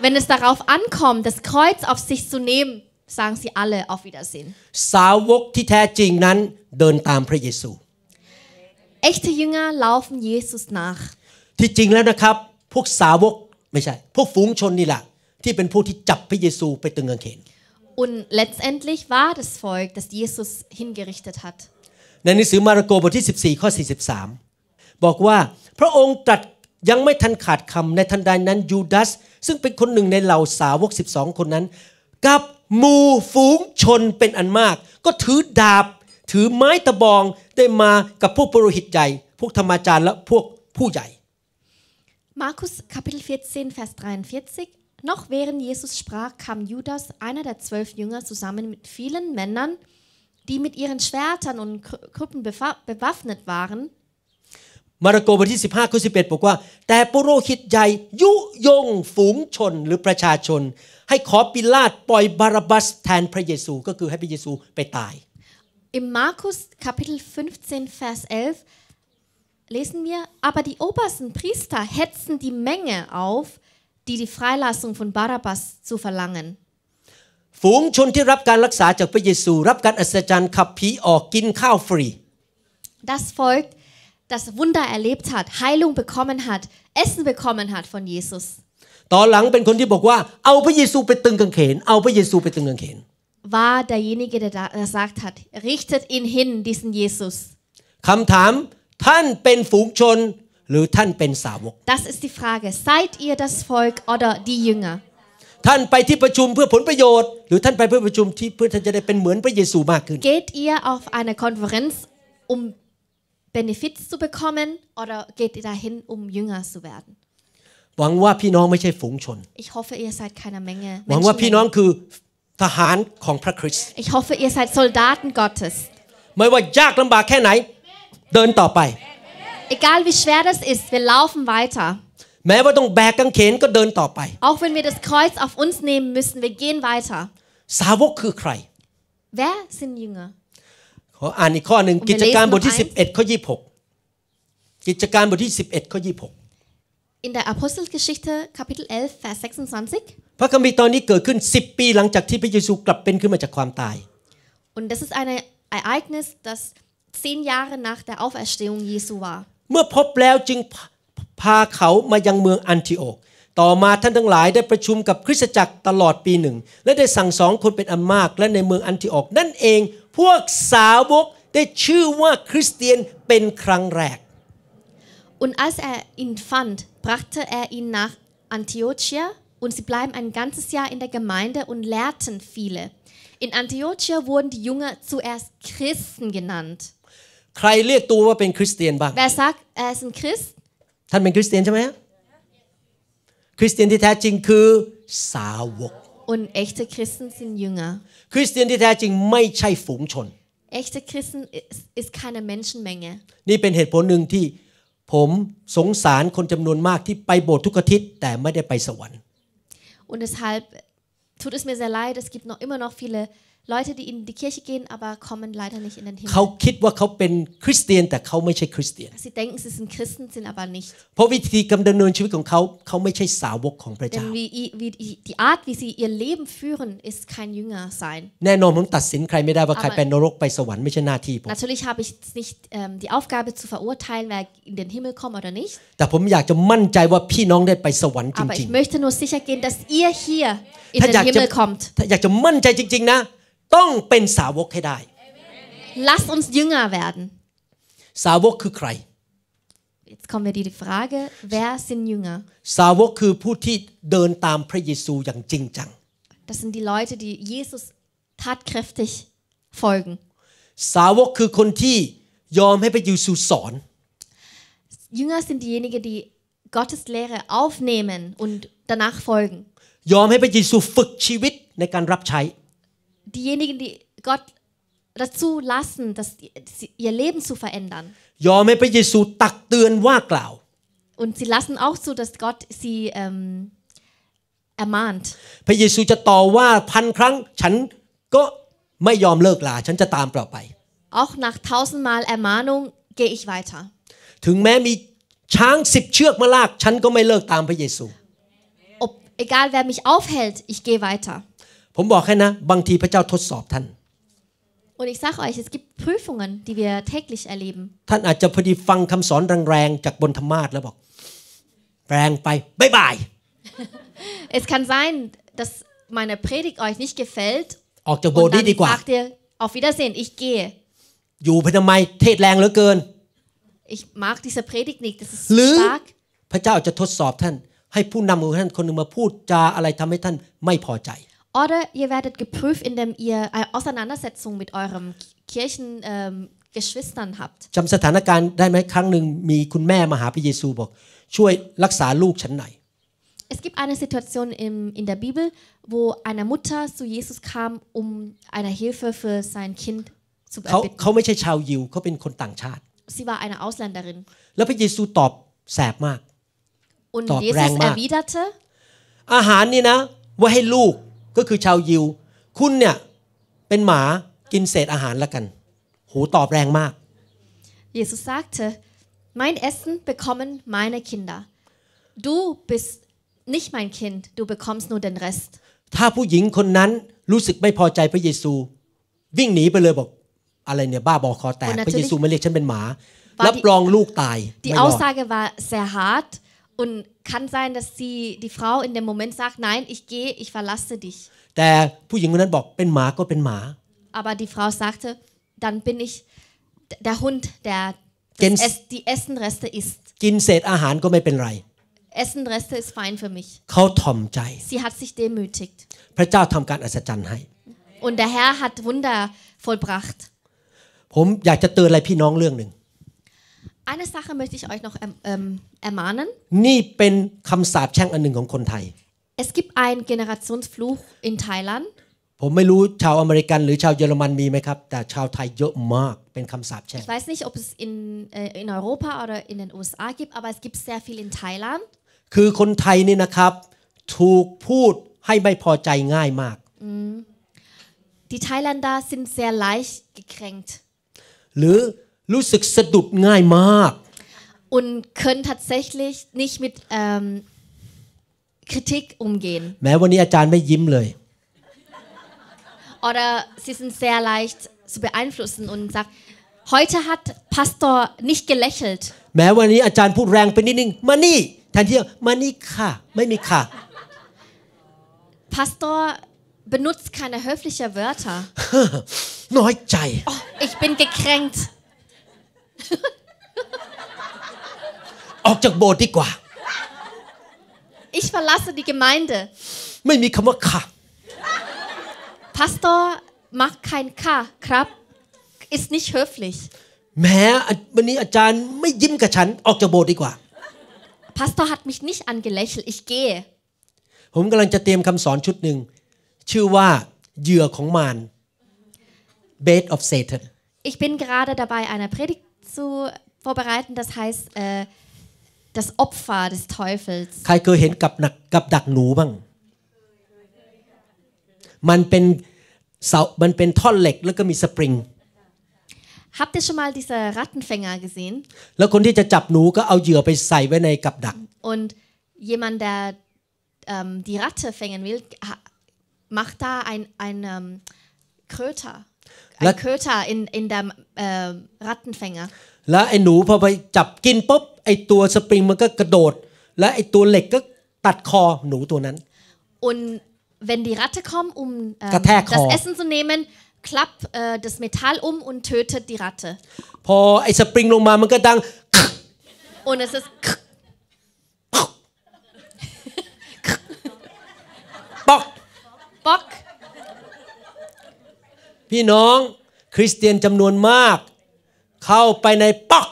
wenn es darauf ankommt, das Kreuz auf sich zu nehmen, sagen sie alle auf Wiedersehen. Echte Jünger laufen Jesus nach. ที่จริงแล้วนะครับพวกสาวกไม่ใช่ พวกฝูงชนนี่แหละที่เป็นผู้ที่จับพระเยซูไปตึงกางเขน Und letztendlich war das Volk, das Jesus hingerichtet hat. ในหนังสือมาระโกบทที่ 14ข้อ43บอกว่าพระองค์ตรัสยังไม่ทันขาดคำในทันใดนั้นยูดาสซึ่งเป็นคนหนึ่งในเหล่าสาวก12คนนั้นกับหมู่ฝูงชนเป็นอันมาก ก็ถือดาบ ถือไม้ตะบองได้มากับพวกปรหิตใหญ่พวกธรรมาจารย์และพวกผู้ใหญ่ Markus Kapitel 14, Vers 43. Noch während Jesus sprach, kam Judas, einer der zwölf Jünger, zusammen mit vielen Männern, die mit ihren Schwertern und Krüppen bewaffnet waren. มาระโกบทที่ข้อ11บอกว่าแต่ปุโรหิตใหญ่ยุยงฝูงชนหรือประชาชน Markus Kapitel 15 Vers 11 lesen wir, aber die obersten Priester hetzen die Menge auf, die die Freilassung von Barabbas zu verlangen. ฝูงชนที่รับการรักษาจากพระเยซูรับการอัศจรรย์ขับผีออกกินข้าวฟรี Das Volk, das Wunder erlebt hat, Heilung bekommen hat, Essen bekommen hat von Jesus. ตอนหลังเป็นคนที่บอกว่าเอาพระเยซูไปตึงกางเขน War derjenige, der gesagt hat, richtet ihn hin, diesen Jesus. คำถามท่านเป็นฝูงชนหรือท่านเป็นสาวก Das ist die Frage seid ihr das Volk oder die Jünger ท่านไปที่ประชุมเพื่อผลประโยชน์หรือท่านไปเพื่อประชุมที่เพื่อท่านจะได้เป็นเหมือนพระเยซูมากขึ้น Geht ihr auf eine Konferenz um Benefits zu bekommen oder geht ihr dahin um Jünger zu werden หวังว่าพี่น้องไม่ใช่ฝูงชน Ich hoffe ihr seid keine Menge หวังว่าพี่น้องคือทหารของพระคริสต์ Ich hoffe ihr seid Soldaten Gottes ไม่ว่ายากลำบากแค่ไหนดินต่อไป egal wie schwer das ist wir laufen weiter แม้ว่าต้องแบกกางเขนก็เดินต่อไป auch wenn wir das Kreuz auf uns nehmen müssen wir gehen weiter สาวกคือใคร wer sind Jünger ขออ่านอีกข้อหนึ่งกิจการบทที่ 11ข้อ26กิจการบทที่ 11ข้อ26 In der Apostelgeschichte Kapitel 11 Vers 26พระคัมภีร์ตอนนี้เกิดขึ้น 10 ปีหลังจากที่พระเยซู กลับเป็นขึ้นมาจากความตาย Und das ist ein e Ereignis das zehn Jahre nach der Auferstehung Jesu war. เมื่อพบแล้วจึงพาเขามายังเมืองอันทิโอกต่อมาท่านทั้งหลายได้ประชุมกับคริสตจักรตลอดปีหนึ่ง Und als er ihn fand, brachte er ihn nach Antiochia und sie bleiben ein ganzes Jahr in der Gemeinde und lehrten viele. In Antiochia wurden die Jünger zuerst Christen genannt. ใครเรียกตัวว่าเป็นคริสเตียนบ้างแต่ซักแอสเป็นคริสท่านเป็นคริสเตียนใช่ไหมคริสเตียนที่แท้จริงคือสาวก Und echte Christen sind Jünger คริสเตียนที่แท้จริงไม่ใช่ฝูงชน Echte Christen ist keine Menschenmenge นี่เป็นเหตุผลหนึ่งที่ผมสงสารคนจำนวนมากที่ไปโบสถ์ทุกอาทิตย์แต่ไม่ได้ไปสวรรค์ Und deshalb tut es mir sehr leid es gibt noch immer noch viele Leute, die in die Kirche gehen, aber kommen leider nicht in den Himmel. Sie denken, sie sind Christen, sind aber nicht. Denn wie, wie, die Art, wie sie ihr Leben führen, ist kein Jünger sein. แน่นอนผมตัดสินใครไม่ได้ว่าใครไปนรกไปสวรรค์ไม่ใช่หน้าที่ผม Natürlich habe ich nicht ähm, die Aufgabe zu verurteilen, wer in den Himmel kommt oder nicht. Aber ich möchte nur sicher gehen, dass ihr hier in den Himmel kommt. ต้องเป็นสาวกให้ได้ Lasst uns Jünger werden สาวกคือใคร Jetzt kommt mir die Frage wer sind Jünger สาวกคือผู้ที่เดินตามพระเยซูอย่างจริงจัง Das sind die Leute die Jesus tatkräftig folgen สาวกคือคนที่ยอมให้พระเยซูสอน Jünger sind diejenigen die Gottes Lehre aufnehmen und danach folgen ยอมให้พระเยซูฝึกชีวิตในการรับใช้ diejenigen, die Gott dazu lassen, dass ihr Leben zu verändern. Und sie lassen auch zu, dass Gott sie ähm, ermahnt. พระเยซูจะต่อว่าพันครั้งฉันก็ไม่ยอมเลิกลาฉันจะตามต่อไป Auch nach tausendmal Ermahnung gehe ich weiter. ถึงแม้มีช้างสิบเชือกมาลากฉันก็ไม่เลิกตามพระเยซู Ob, egal wer mich aufhält, ich gehe weiter. ผมบอกแค่นะบางทีพระเจ้าทดสอบท่าน Und ich sage euch, es gibt Prüfungen, die wir täglich erleben. ท่านอาจจะพอดีฟังคำสอนแรงๆจากบนธรรมาทแล้วบอกแรงไปบายบาย Es kann sein, dass meine Predigt euch nicht gefällt. ออกจากโบสถ์นี้ดีกว่า Und dann sagt ihr, auf Wiedersehen, ich gehe. อยู่ไปทำไมเทศแรงเหลือเกิน Ich mag diese Predigt nicht, das ist พระเจ้าจะทดสอบท่าน ให้ผู้นำของท่านคนหนึ่งมาพูดจาอะไรทำให้ท่านไม่พอใจ Oder ihr werdet geprüft, indem ihr eine Auseinandersetzung mit eurem Kirchen, ähm, Geschwistern habt. จำสถานการณ์ได้ไหมครั้งหนึ่งมีคุณแม่มาหาพระเยซูบอก Es gibt eine Situation im, in der Bibel, wo eine Mutter zu Jesus kam, um eine Hilfe für sein Kind zu เขา erbitten. เขาไม่ใช่ชาวยิวเขาเป็นคนต่างชาติ Sie war eine Ausländerin. แล้วพระเยซูตอบแสบมาก Und Dort Jesus Rang mag. erwiderte, อาหารนี่นะไว้ให้ลูกก็คือชาวยิว คุณเนี่ยเป็นหมากินเศษอาหารละกัน หูตอบแรงมาก Jesus sagte Mein Essen bekommen meine Kinder Du bist nicht mein Kind du bekommst nur den Rest ถ้าผู้หญิงคนนั้นรู้สึกไม่พอใจพระเยซูวิ่งหนีไปเลยบอกอะไรเนี่ยบ้าบอคอแตกพระเยซูไม่เรียกฉันเป็นหมา รับรองลูกตายไม่รอ Und kann sein, dass sie, die Frau in dem Moment sagt, nein, ich gehe, ich verlasse dich. Aber die Frau sagte, dann bin ich der Hund, der das die Essenreste isst. Essenreste ist fein für mich. Sie hat sich demütigt. พระเจ้าทำการอัศจรรย์ให้ Und der Herr hat Wunder vollbracht. ผมอยากจะเตือนอะไรพี่น้องเรื่องหนึ่ง Eine Sache möchte ich euch noch ähm, ermahnen. นี่เป็นคำสาปแช่งอันหนึ่งของคนไทย Es gibt einen Generationsfluch in Thailand. ผมไม่รู้ชาวอเมริกันหรือชาวเยอรมันมีไหมครับ แต่ชาวไทยเยอะมากเป็นคำสาปแช่ง Ich weiß nicht, ob es in in Europa oder in den USA gibt, aber es gibt sehr viel in Thailand. คือคนไทยนี่นะครับถูกพูดให้ไม่พอใจง่ายมาก Die Thailänder sind sehr leicht gekränkt. หรือรู้สึกสะดุดง่ายมาก und können tatsächlich nicht mit ähm, Kritik umgehen. แม้วันนี้อาจารย์ไม่ยิ้มเลย Oder sie sind sehr leicht zu beeinflussen und sagt, heute hat Pastor nicht gelächelt. แม้วันนี้อาจารย์พูดแรงไปนิดนึงมานี่แทนที่มานี่ค่ะไม่มีค่ะ Pastor benutzt keine höflichen Wörter. [laughs] น้อยใจ ich bin gekränkt. ออกจากโบสถ์ดีกว่า Ich verlasse die Gemeinde ไม่มีคำว่าค่ะ Pastor macht kein K ครับ ist nicht höflich แม้วันนี้อาจารย์ไม่ยิ้มกับฉันออกจากโบสถ์ดีกว่า Pastor hat mich nicht angelächelt ich gehe ผมกำลังจะเตรียมคำสอนชุดหนึ่งชื่อว่าเหยื่อของมาร Bait of Satan Ich bin gerade dabei, eine Predigt zu vorbereiten, das heißt äh, das Opfer des Teufels. Habt ihr schon mal diese Rattenfänger gesehen? Und jemand der ähm, die Ratte fängen will macht da ein ein um, ähm, Kröter และ Köter in in äh, Rattenfänger und wenn die Ratte kommt um ähm, das Essen zu nehmen klappt äh, das Metall um und tötet die Ratte พอไอ้สปริงลงมามันก็ดัง und es ist พี่น้องคริสเตียนจำนวนมากเข้าไปในปอก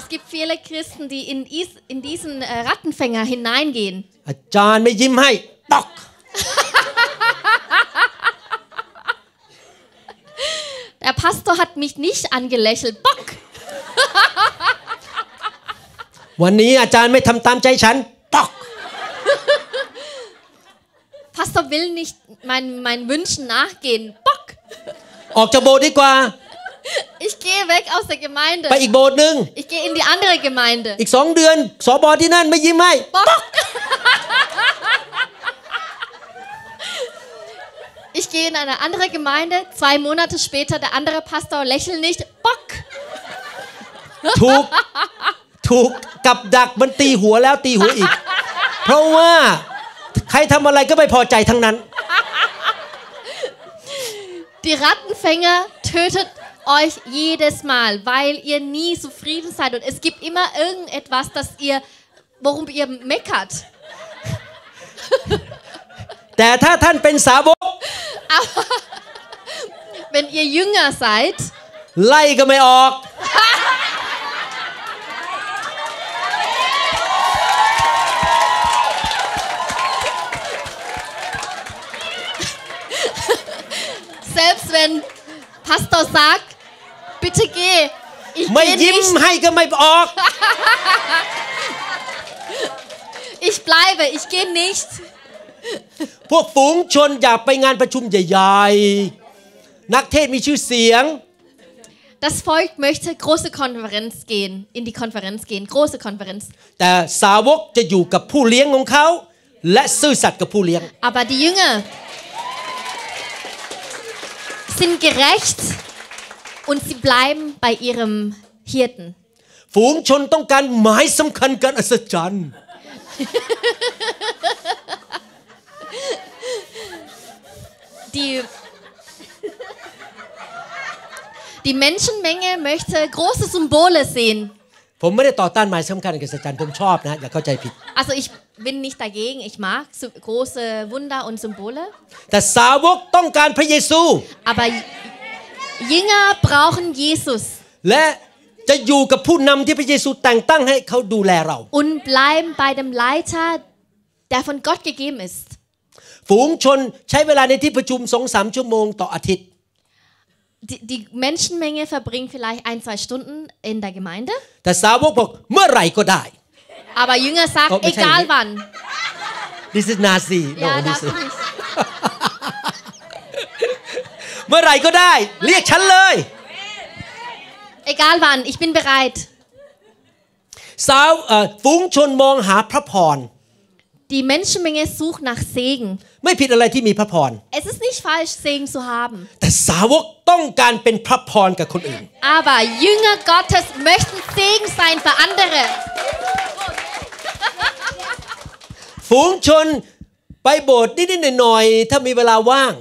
Es gibt viele Christen, die in, is, in diesen äh, Rattenfänger hineingehen. อาจารย์ไม่ยิ้มให้ปอก Der Pastor hat mich nicht angelächelt. Bock! วันนี้อาจารย์ไม่ทำตามใจฉันปอก Pastor will nicht meinen mein Wünschen nachgehen. ออกจากโบสถ์ดีกว่า Ich gehe weg aus der Gemeinde. ไปอีกโบสถ์หนึ่ง Ich gehe in die andere Gemeinde. อีกสองเดือนสอบอที่นั่น ไม่ยิ้มให้ Ich gehe in eine andere Gemeinde. Zwei Monate später der andere Pastor lächelt nicht. Bock. ถูกถูกกับดัก มันตีหัวแล้ว ตีหัวอีก เพราะว่า ใครทำอะไรก็ไม่พอใจทั้งนั้น Die Rattenfänger tötet euch jedes Mal, weil ihr nie zufrieden seid. Und es gibt immer irgendetwas, das ihr, worum ihr meckert. [laughs] Aber [laughs] wenn ihr jünger seid, ไล่ก็ไม่ออก [laughs] selbst wenn Pastor sagt, bitte geh. Ich gehe ไม่ยิ้ม nicht. [laughs] Ich bleibe, ich gehe nicht. พวกฝูงชนอยากไปงานประชุมใหญ่ๆ Das Volk möchte große Konferenz gehen, in die Konferenz gehen, große Konferenz. แต่สาวกจะอยู่กับผู้เลี้ยงของเขา Aber die Jünger sind gerecht und sie bleiben bei ihrem Hirten. ฝูงชนต้องการหมายสำคัญการอัศจรรย์ Die Die Menschenmenge möchte große Symbole sehen. ผมไม่ได้ต่อต้านหมายสำคัญการอัศจรรย์ผมชอบนะอย่าเข้าใจผิด Also ich bin nicht dagegen. Ich mag große Wunder und Symbole. Aber Jünger brauchen Jesus. Und bleiben bei dem Leiter, der von Gott gegeben ist. ฝูงชนใช้เวลาในที่ประชุมสองสามชั่วโมงต่ออาทิตย์ Die, Menschenmenge verbringt vielleicht ein, zwei Stunden in der Gemeinde. แต่สาวกบอกเมื่อไหร่ก็ได้ aber Jünger sagt, oh, egal wann. This is Nazi. No, ja, this is... เมื่อไหร่ก็ได้เรียกฉันเลย [laughs] Egal wann ich bin bereit สาวฝูงชนมองหาพระพร äh, Die Menschenmenge sucht nach Segen ไม่ผิดอะไรที่มีพระพร Es ist nicht falsch Segen zu haben แต่สาวกต้องการเป็นพระพรกับคนอื่น Aber Jünger Gottes möchten Segen sein für andere ฝูงชนไปโบสถ์นิดๆหน่อยๆถ้ามีเวลาว่าง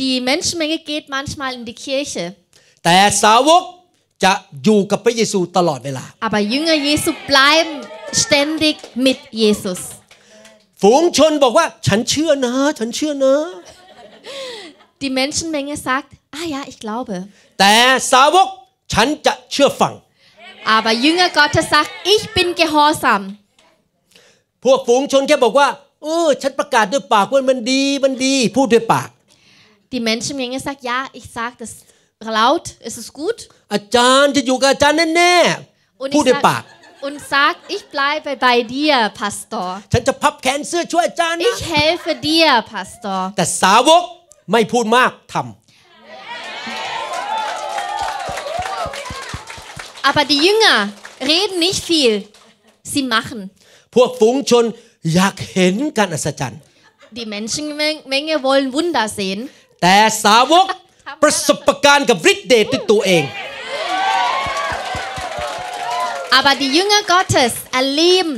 Die Menschenmenge geht manchmal in die Kirche แต่สาวกจะอยู่กับพระเยซูตลอดเวลา Aber Jünger Jesu bleiben ständig mit Jesus ฝูงชนบอกว่าฉันเชื่อนะฉันเชื่อนะ Die Menschenmenge sagt ah ja ich glaube แต่สาวกฉันจะเชื่อฟัง Aber Jünger Gottes sagt ich bin gehorsam พวกฝูงชนแค่บอกว่าเออ ฉันประกาศด้วยปากว่ามันดีมันดี พูดด้วยปาก Die Menschenmenge sagt ja ich sage das laut es ist gut อาจารย์จะอยู่กับอาจารย์แน่ๆพูดด้วยปาก und sagt, ich bleibe bei dir, Pastor. Ich helfe dir, Pastor. Aber die Jünger reden nicht viel, sie machen. พวกฝูงชนอยากเห็นการอัศจรรย์ Die Menschenmenge wollen Wunder sehen แต่สาวกประสบการณ์กับฤทธิ์เดชด้วยตัวเอง Aber die Jünger Gottes erleben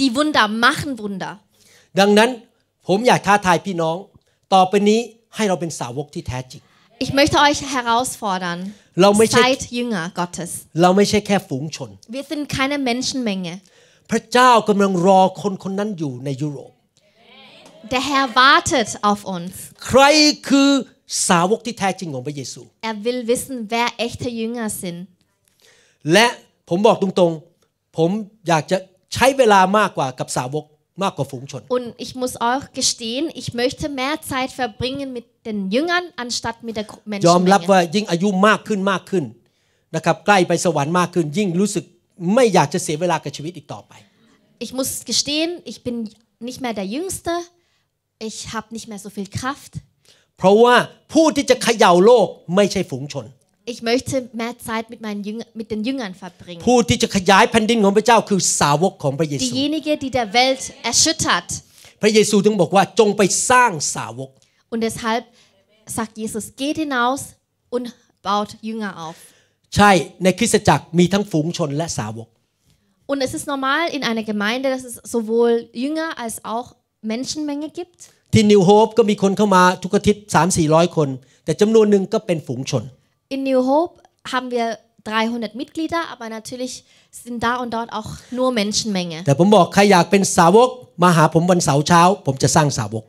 die Wunder machen Wunder ดังนั้นผมอยากท้าทายพี่น้องต่อไปนี้ให้เราเป็นสาวกที่แท้จริง Ich möchte euch herausfordern เราไม่ใช่ Seid Jünger Gottes เราไม่ใช่แค่ฝูงชน Wir sind keine Menschenmenge พระเจ้ากำลังรอคนคนนั้นอยู่ในยุโรป t h e Herr wartet auf uns ใครคือสาวกที่แท้จริงของพระเยซู Er will wissen wer echte Jünger sind และผมบอกตรงๆ ผมอยากจะใช้เวลามากกว่ากับสาวกมากกว่าฝูงชน Und ich muss auch gestehen ich möchte mehr Zeit verbringen mit den Jüngern anstatt mit der Menschenmenge ยอมรับว่ายิ่งอายุมากขึ้นมากขึ้นนะครับใกล้ไปสวรรค์มากขึ้นยิ่งรู้สึกไม่อยากจะเสียเวลากับชีวิตอีกต่อไป Ich muss gestehen, ich bin nicht mehr der Jüngste. Ich habe nicht mehr so viel Kraft. Ich möchte mehr Zeit mit, meinen Jünger, mit den Jüngern verbringen. Diejenige, die der Welt erschüttert. Und deshalb sagt Jesus, geht hinaus und baut Jünger auf. ช่ในคริสตจักรมีทั้งฝูงชนและสาวก Und es ist normal in einer Gemeinde, dass es sowohl Jünger als auch Menschenmenge gibt. ที่นิวโฮปก็มีคนเข้ามาทุกอาทิตย์3-400 คน แต่จำนวนหนึ่งก็เป็นฝูงชน In New Hope haben wir 300 Mitglieder, aber natürlich sind da und dort auch nur Menschenmenge. แต่ผมบอกใครอยากเป็นสาวก มาหาผมวันเสาร์เช้า ผมจะสร้างสาวก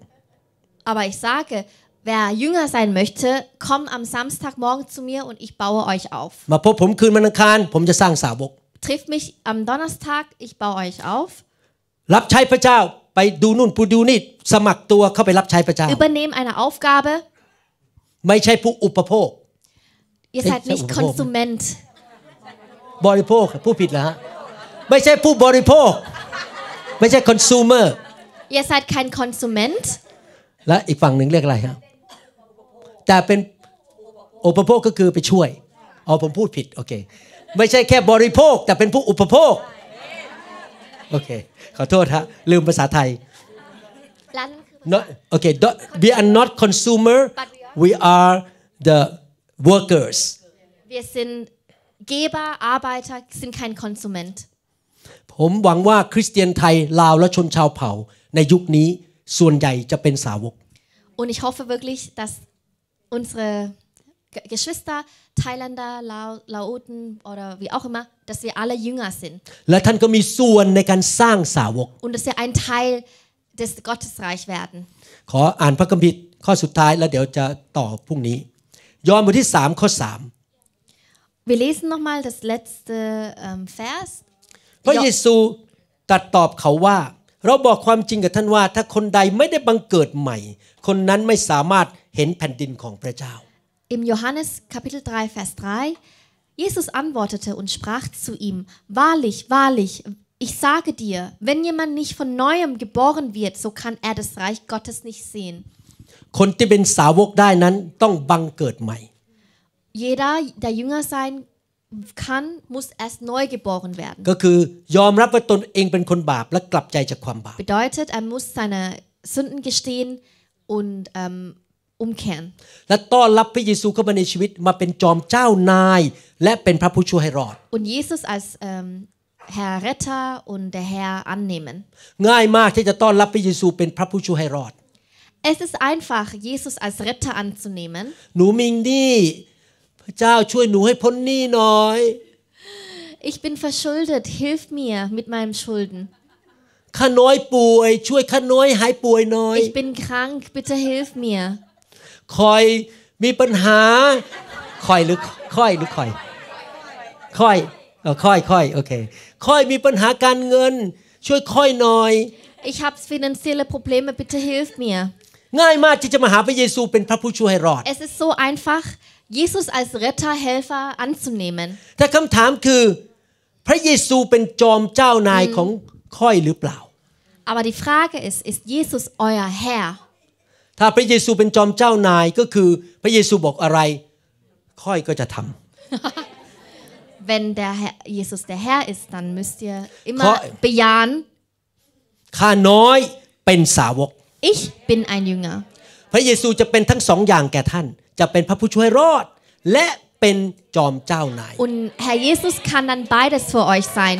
Aber ich sage, Wer Jünger sein möchte, kommt am Samstagmorgen zu mir und ich baue euch auf. มาพบผมคืนวันอังคารผมจะสร้างสาวก Trifft mich am Donnerstag, ich baue euch auf. รับใช้พระเจ้าไปดูนู่นไปดูนี่สมัครตัวเข้าไปรับใช้พระเจ้า eine Aufgabe. Ihr seid nicht Konsument. บริโภคผู้ผิดเหรอฮะไม่ใช่ผู้บริโภคไม่ใช่ consumer Ihr seid kein Konsument. และอีกฝั่งหนึ่งเรียกอะไรฮะแต่เป็นอุปโภคก็คือไปช่วย เอาผมพูดผิดโอเคไม่ใช่แค่บริโภคแต่เป็นผู้อุปโภคโอเคขอโทษฮะลืมภาษาไทยโอเค o we are not consumer we are the workers wir sind Geber Arbeiter sind kein Konsument ผมหวังว่าคริสเตียนไทย ลาวและชนชาวเผ่าในยุคนี้ส่วนใหญ่จะเป็นสาวก und ich hoffe wirklich dass unsere Geschwister, Thailänder, Lao, t e n oder wie auch immer, dass wir alle Jünger sind. Und dass wir ein Teil des Gottesreich werden. ขออ่านพระคัมภีร์ข้อสุดท้ายแล้วเดี๋ยวจะต่อพรุ่งนี้ ยอหบทที่3ข้อ3 Wir lesen nochmal das letzte Vers. พระเยซูตัดตอบเขาว่าเราบอกความจริงกับท่านว่าถ้าคนใดไม่ได้บังเกิดใหม่ คนนั้นไม่สามารถเห็นแผ่นดินของพระเจ้า Im Johannes Kapitel 3 Vers 3 Jesus antwortete und sprach zu ihm Wahrlich wahrlich ich sage dir wenn jemand nicht von neuem geboren wird so kann er das Reich Gottes nicht sehen คนที่เป็นสาวกได้นั้นต้องบังเกิดใหม่ Jeder der Jünger sein kann muss erst neu geboren werden ก็คือยอมรับว่าตนเองเป็นคนบาปและกลับใจจากความบาป bedeutet er muss seine Sünden gestehen und ähm, umkehren. และต้อนรับพระเยซูเข้ามาในชีวิตมาเป็นจอมเจ้านายและเป็นพระผู้ช่วยให้รอด Und Jesus als ähm, Herr Retter und der Herr annehmen. ง่ายมากที่จะต้อนรับพระเยซูเป็นพระผู้ช่วยให้รอด Es ist einfach Jesus als Retter anzunehmen. หนูมีหนี้พระเจ้าช่วยหนูให้พ้นหนี้หน่อย Ich bin verschuldet, hilf mir mit meinem Schulden. ข้าน้อยป่วยช่วยข้าน้อยหายป่วยหน่อย Ich bin krank, bitte hilf mir. คอยมีปัญหาคอยหรือค่อยหรือคอยค่อยเออค่อยค่อยโอเคคอยมีปัญหาการเงินช่วยค่อยหน่อย Ich habe finanzielle Probleme bitte hilf mir ง่ายมากที่จะมาหาพระเยซูเป็นพระผู้ช่วยให้รอด Es ist so einfach Jesus als Retter Helfer anzunehmen แต่คำถามคือ พระเยซูเป็นจอมเจ้านายของคอยหรือเปล่า Aber die Frage ist ist Jesus euer Herr ถ้าพระเยซูเป็นจอมเจ้านายก็คือพระเยซูบอกอะไรค่อยก็จะทำ Wenn der Herr, Jesus der Herr ist, dann müsst ihr immer เพราะ bejahen, ข้าน้อยเป็นสาวก ich bin ein Jünger. พระเยซูจะเป็นทั้งสองอย่างแก่ท่าน จะเป็นพระผู้ช่วยรอด และเป็นจอมเจ้านาย Und Herr Jesus kann dann beides für euch sein.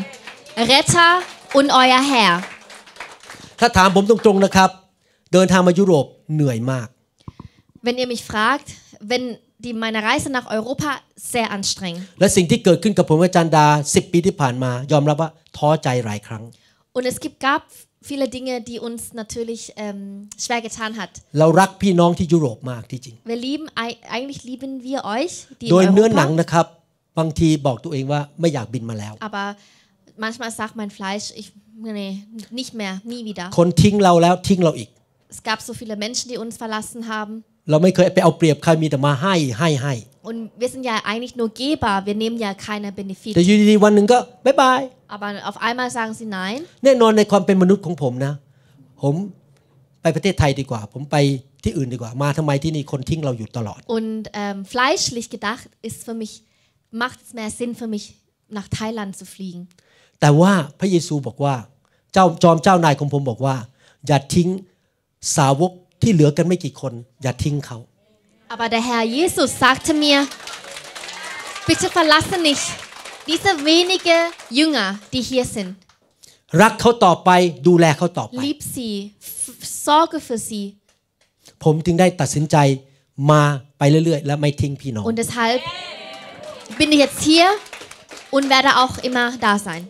Retter und euer Herr. ถ้าถามผมตรงๆนะครับ เดินทางมายุโรปเหนื่อยมาก Wenn ihr mich fragt, wenn die meine Reise nach Europa sehr anstrengend. และสิ่งที่เกิดขึ้นกับผมอาจารย์ดา10ปีที่ผ่านมา ยอมรับว่าท้อใจหลายครั้ง Und es gibt gab viele Dinge, die uns natürlich ähm, schwer getan hat. เรารักพี่น้องที่ยุโรปมากที่จริง Wir lieben eigentlich lieben wir euch die โดยเนื้อหนังนะครับบางทีบอกตัวเองว่าไม่อยากบินมาแล้ว Aber manchmal sagt mein Fleisch ich nee nicht mehr nie wieder คนทิ้งเราแล้วทิ้งเราอีก es gab so viele Menschen, die uns verlassen haben. Und wir sind ja eigentlich nur Geber, wir nehmen ja keine Benefite. Aber auf einmal sagen sie nein. แน่นอนในความเป็นมนุษย์ของผมนะ Und ähm, fleischlich gedacht ist für mich macht es mehr Sinn für mich nach Thailand zu fliegen. แต่ว่าพระเยซูบอกว่าเจ้าจอมเจ้านายของผมบอกว่าอย่าทิ้งสาวกที่เหลือกันไม่กี่คนอย่าทิ้งเขา Aber der Herr Jesus sagte mir, bitte verlasse nicht diese wenige Jünger, die hier sind. รักเขาต่อไปดูแลเขาต่อไป Lieb sie, sorge für sie. ผมถึงได้ตัดสินใจมาไปเรื่อยๆและไม่ทิ้งพี่น้อง Und deshalb bin ich jetzt hier und werde auch immer da sein.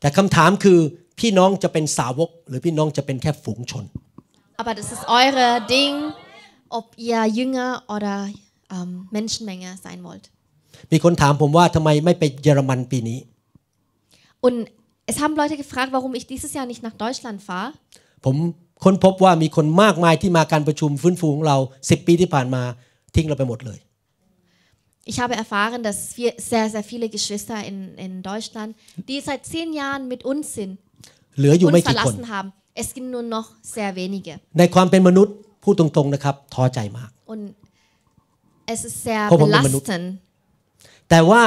แต่คำถามคือพี่น้องจะเป็นสาวก หรือพี่น้องจะเป็นแค่ฝูงชน Aber das ist eure Ding, ob ihr Jünger oder ähm, Menschenmenge sein wollt. Und es haben Leute gefragt, warum ich dieses Jahr nicht nach Deutschland fahre. ผมค้นพบว่ามีคนมากมายที่มาการประชุมฟื้นฟูของเรา Ich habe erfahren, dass wir sehr, sehr viele Geschwister in, in Deutschland, die seit zehn Jahren mit uns sind, uns verlassen haben, Es gibt nur noch sehr wenige. ในความเป็นมนุษย์พูดตรงๆนะครับท้อใจมาก Und es ist sehr belastend. แต่ว่า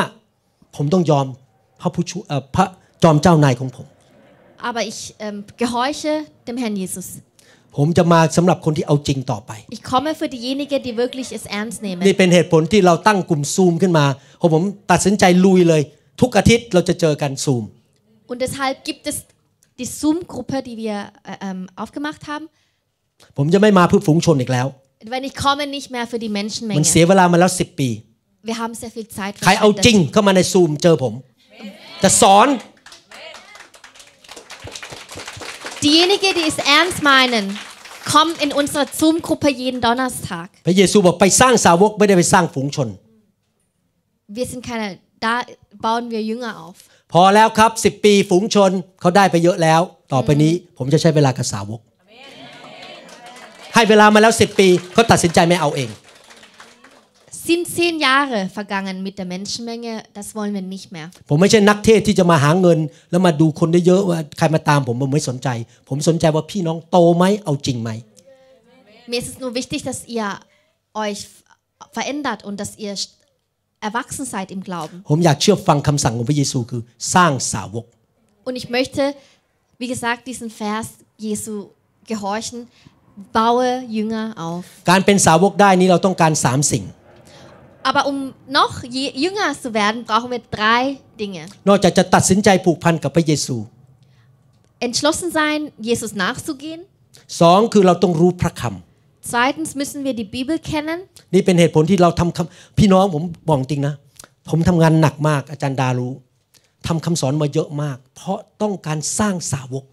ผมต้องยอมพระผู้ช่วยพระจอมเจ้านายของผม Aber ich ähm, gehorche dem Herrn Jesus. ผมจะมาสำหรับคนที่เอาจริงต่อไป Ich komme für d i e j e n i g e die wirklich es ernst นี่ nehmen. เป็นเหตุผลที่เราตั้งกลุ่มซูมขึ้นมาผมผมตัดสินใจลุยเลย ทุกอาทิตย์เราจะเจอกันซูม Und deshalb gibt es die Zoom-Gruppe, die wir äh, ähm, aufgemacht haben. Wenn ich komme nicht mehr für die Menschenmenge. Wir haben sehr viel Zeit ใครเอาจริง Diejenigen, die es ernst meinen, kommen in unsere Zoom-Gruppe jeden Donnerstag. Wir sind keine Da bauen wir Jünger auf. พอแล้วครับ10ปีฝูงชนเขาได้ไปเยอะแล้ว ต่อไปนี้ผมจะใช้เวลากับสาวกให้เวลามาแล้ว10ปีเขาตัดสินใจไม่เอาเอง Sind zehn Jahre vergangen mit der Menschenmenge, das wollen wir nicht mehr. ผมไม่ใช่นักเทศที่จะมาหาเงิน แล้วมาดูคนได้เยอะว่าใครมาตามผมผมไม่สนใจ ผมสนใจว่าพี่น้องโตไหมเอาจริงไหม Mir ist es nur wichtig, dass ihr euch verändert und dass ihr erwachsen seid im Glauben Und ich möchte, wie gesagt, diesen Vers Jesu gehorchen. Baue Jünger auf. Aber um noch jünger zu werden, brauchen wir drei Dinge. Entschlossen sein, Jesus nachzugehen. สองคือเราต้องรู้พระคำ Zweitens müssen wir die Bibel kennen. นี่เป็นเหตุผลที่เราทำคำพี่น้องผมบอกจริงนะ ผมทำงานหนักมากอาจารย์ดารู้ทำคำสอนมาเยอะมาก เพราะต้องการสร้างสาวก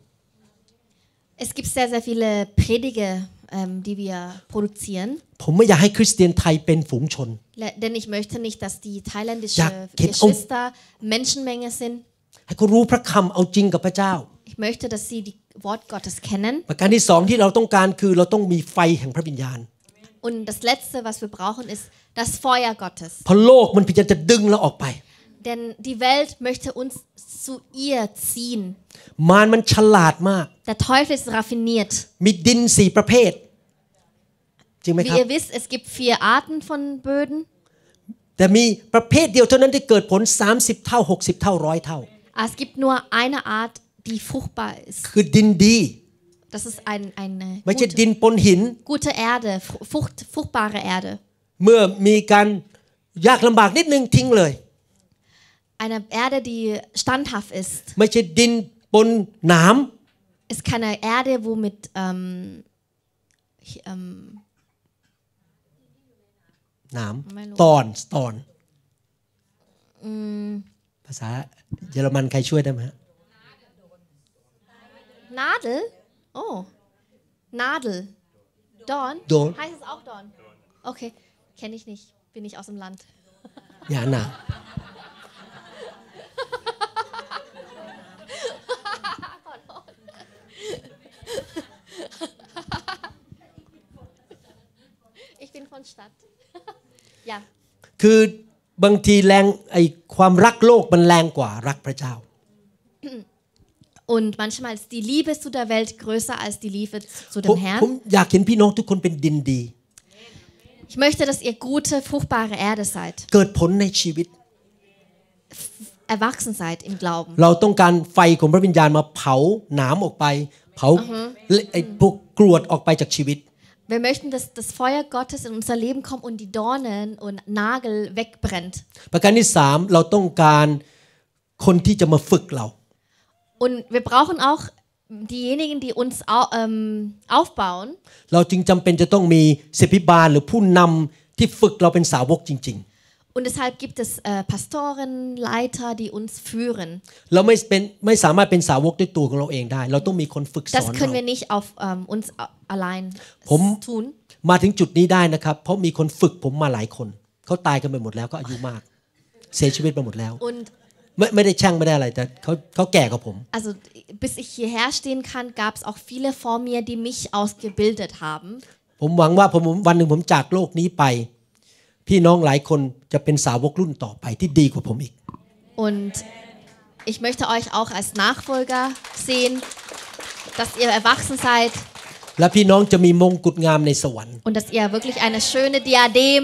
Es gibt sehr sehr viele Prediger ähm, die wir produzieren ผมไม่อยากให้คริสเตียนไทยเป็นฝูงชน denn ich möchte nicht dass die thailändische Geschwister Menschenmenge sind ให้เขารู้พระคำเอาจริงกับพระเจ้า ich möchte dass sie die Wort Gottes kennen und das letzte was wir brauchen ist das Feuer Gottes denn die Welt möchte uns zu ihr ziehen der Teufel ist raffiniert wie ihr wisst es gibt vier Arten von Böden แต่มีประเภทเดียวเท่านั้นที่เกิดผล30เท่า60เท่าร้อยเท่า es gibt nur eine Art die fruchtbar ist. คือดินดี Das ist ein, eine ไม่ใช่ดิ gute, Erde, frucht, fruchtbare Erde. เมื่อมีการยากลำบากนิดนึงทิ้งเลย Eine Erde, die standhaft ist. ไม่ใช่ดินปนหนาม Ist keine Erde, wo mit ähm, hi- ähm, หนามไม่รู้ตอนตอนภาษาเยอรมันใครช่วยได้ไหมฮะ Nadel? Oh. Nadel. Dorn? Dorn. Heißt es auch Dorn? Okay. Kenne ich nicht. Bin ich aus dem Land. Ja, na. ich bin von Stadt. ja. คือบางทีแรงไอความรักโลกมันแรงกว่ารักพระเจ้า und manchmal ist die Liebe zu der Welt größer als die Liebe zu dem Herrn. Ich möchte, dass ihr gute, fruchtbare Erde seid, erwachsen seid im Glauben. Wir möchten, dass das Feuer Gottes in unser Leben kommt und und die Dornen เราต้องการไฟของพระวิญญาณมาเผาหนามออกไปเผาและไอ้พวกกรวดออกไปจากชีวิต Wir möchten, dass das Feuer Gottes in unser Leben kommt und die Dornen und Nagel wegbrennt. Und wir brauchen auch diejenigen, die uns aufbauen. เราจึงจำเป็นจะต้องมีสิบิบาลหรือผู้นำที่ฝึกเราเป็นสาวกจริง ๆ Und deshalb gibt es äh, Pastoren, Leiter, die uns führen. Das können wir nicht auf ähm, uns allein tun. มาถึงจุดนี้ได้นะครับ เพราะมีคนฝึกผมมาหลายคนเขาตายกันไปหมดแล้วก็อายุมากเสียชีวิตไปหมดแล้ว Und ไม่ไม่ได้ช่างไม่ได้อะไรแต่เขาเขาแก่กว่าผม also bis ich hierher stehen kann gab es auch viele vor mir die mich ausgebildet haben ผมหวังว่าผมวันหนึ่งผมจากโลกนี้ไป und ich möchte euch auch als Nachfolger sehen dass ihr erwachsen seid และพี่น้องจะมีมงกุฎงามในสวรรค์ und dass ihr wirklich eine schöne Diadem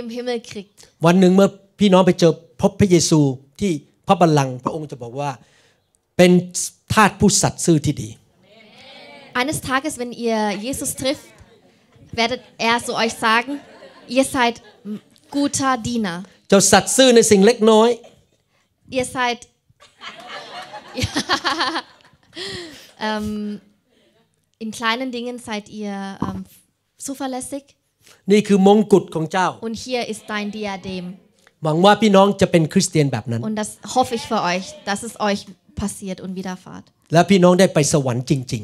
im Himmel kriegt วันหนึ่งเมื่อพี่น้องไปเจอพบพระเยซูที่พระบัลลังก์พระองค์จะบอกว่าเป็นทาสผู้สัตย์ซื่อที่ดี Eines Tages, wenn ihr Jesus trifft, werdet er so euch sagen, ihr seid guter Diener. เจ้าสัตย์ซื่อในสิ่งเล็กน้อย Ihr seid [laughs] ähm, in kleinen Dingen seid ihr ähm, zuverlässig. นี่คือมงกุฎของเจ้า Und hier ist dein Diadem. Und das hoffe ich für euch, dass es euch passiert und widerfahrt. และพี่น้องได้ไปสวรรค์จริง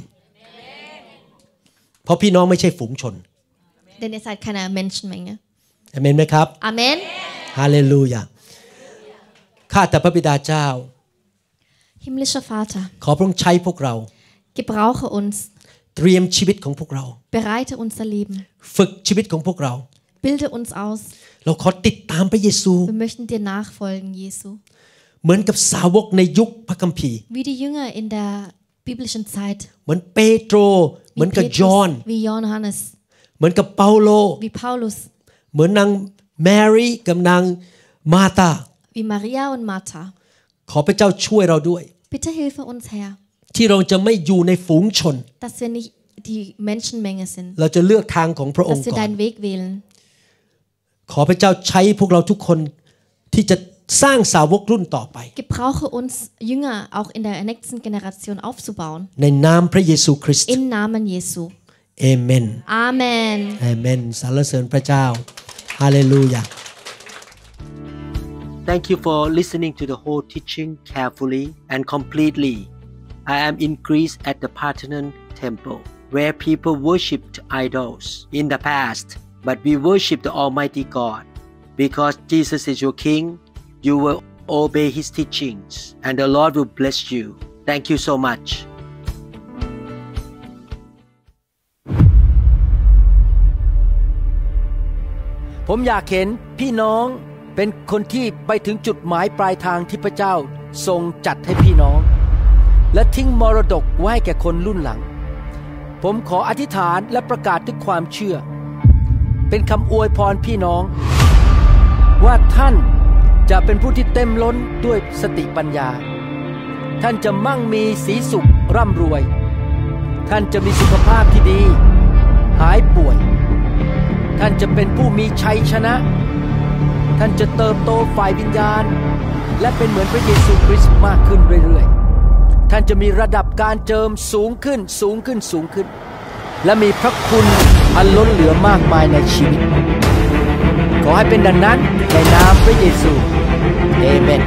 Denn ihr seid keine Menschenmenge. อเมนไหมครับ Amen. Halleluja. Himmlischer Vater. Gebrauche uns. Bereite unser Leben. Bilde uns aus. เราขอติดตามพระเยซู Wir möchten dir nachfolgen Jesu เหมือนกับสาวกในยุคพระคัมภีร์ Wie die Jünger in der biblischen Zeit เหมือนเปโตร เหมือนกับยอห์น Wie Johannes เหมือนกับเปาโล Wie Paulus เหมือนนางแมรี่กับนางมาตา Wie Maria und Martha ขอพระเจ้าช่วยเราด้วย Bitte hilfe uns Herr ที่เราจะไม่อยู่ในฝูงชน Dass wir nicht die Menschenmenge sind เราจะเลือกทางของพระองค์ก่อน Dass wir deinen Weg wählen ขอพระเจ้าใช้พวกเราทุกคนที่จะสร้างสาวกรุ่นต่อไป Gebrauche uns Jünger auch in der nächsten Generation aufzubauen ในนามพระเยซูคริสต์ In Namen Jesu เอเมนอาเมนเอเมนสรรเสริญพระเจ้าฮาเลลูยา Thank you for listening to the whole teaching carefully and completely. I am in Greece at the Parthenon Temple, where people worshipped idols in the past. but we worship the Almighty God. Because Jesus is your King, you will obey His teachings, and the Lord will bless you. Thank you so much. ผมอยากเห็นพี่น้อง เป็นคนที่ไปถึงจุดหมายปลายทางที่พระเจ้า ทรงจัดให้พี่น้อง และทิ้งมรดกไว้แก่คนรุ่นหลัง ผมขออธิษฐานและประกาศด้วยความเชื่อเป็นคำอวยพรพี่น้อง ว่าท่านจะเป็นผู้ที่เต็มล้นด้วยสติปัญญา ท่านจะมั่งมีสีสุขร่ำรวย ท่านจะมีสุขภาพที่ดี หายป่วย ท่านจะเป็นผู้มีชัยชนะ ท่านจะเติบโตฝ่ายวิญญาณและเป็นเหมือนพระเยซูคริสต์มากขึ้นเรื่อยๆ ท่านจะมีระดับการเจิมสูงขึ้นสูงขึ้นสูงขึ้นและมีพระคุณ อันล้นเหลือมากมายในชีวิต ขอให้เป็นดังนั้นในนามพระเยซู เอเมน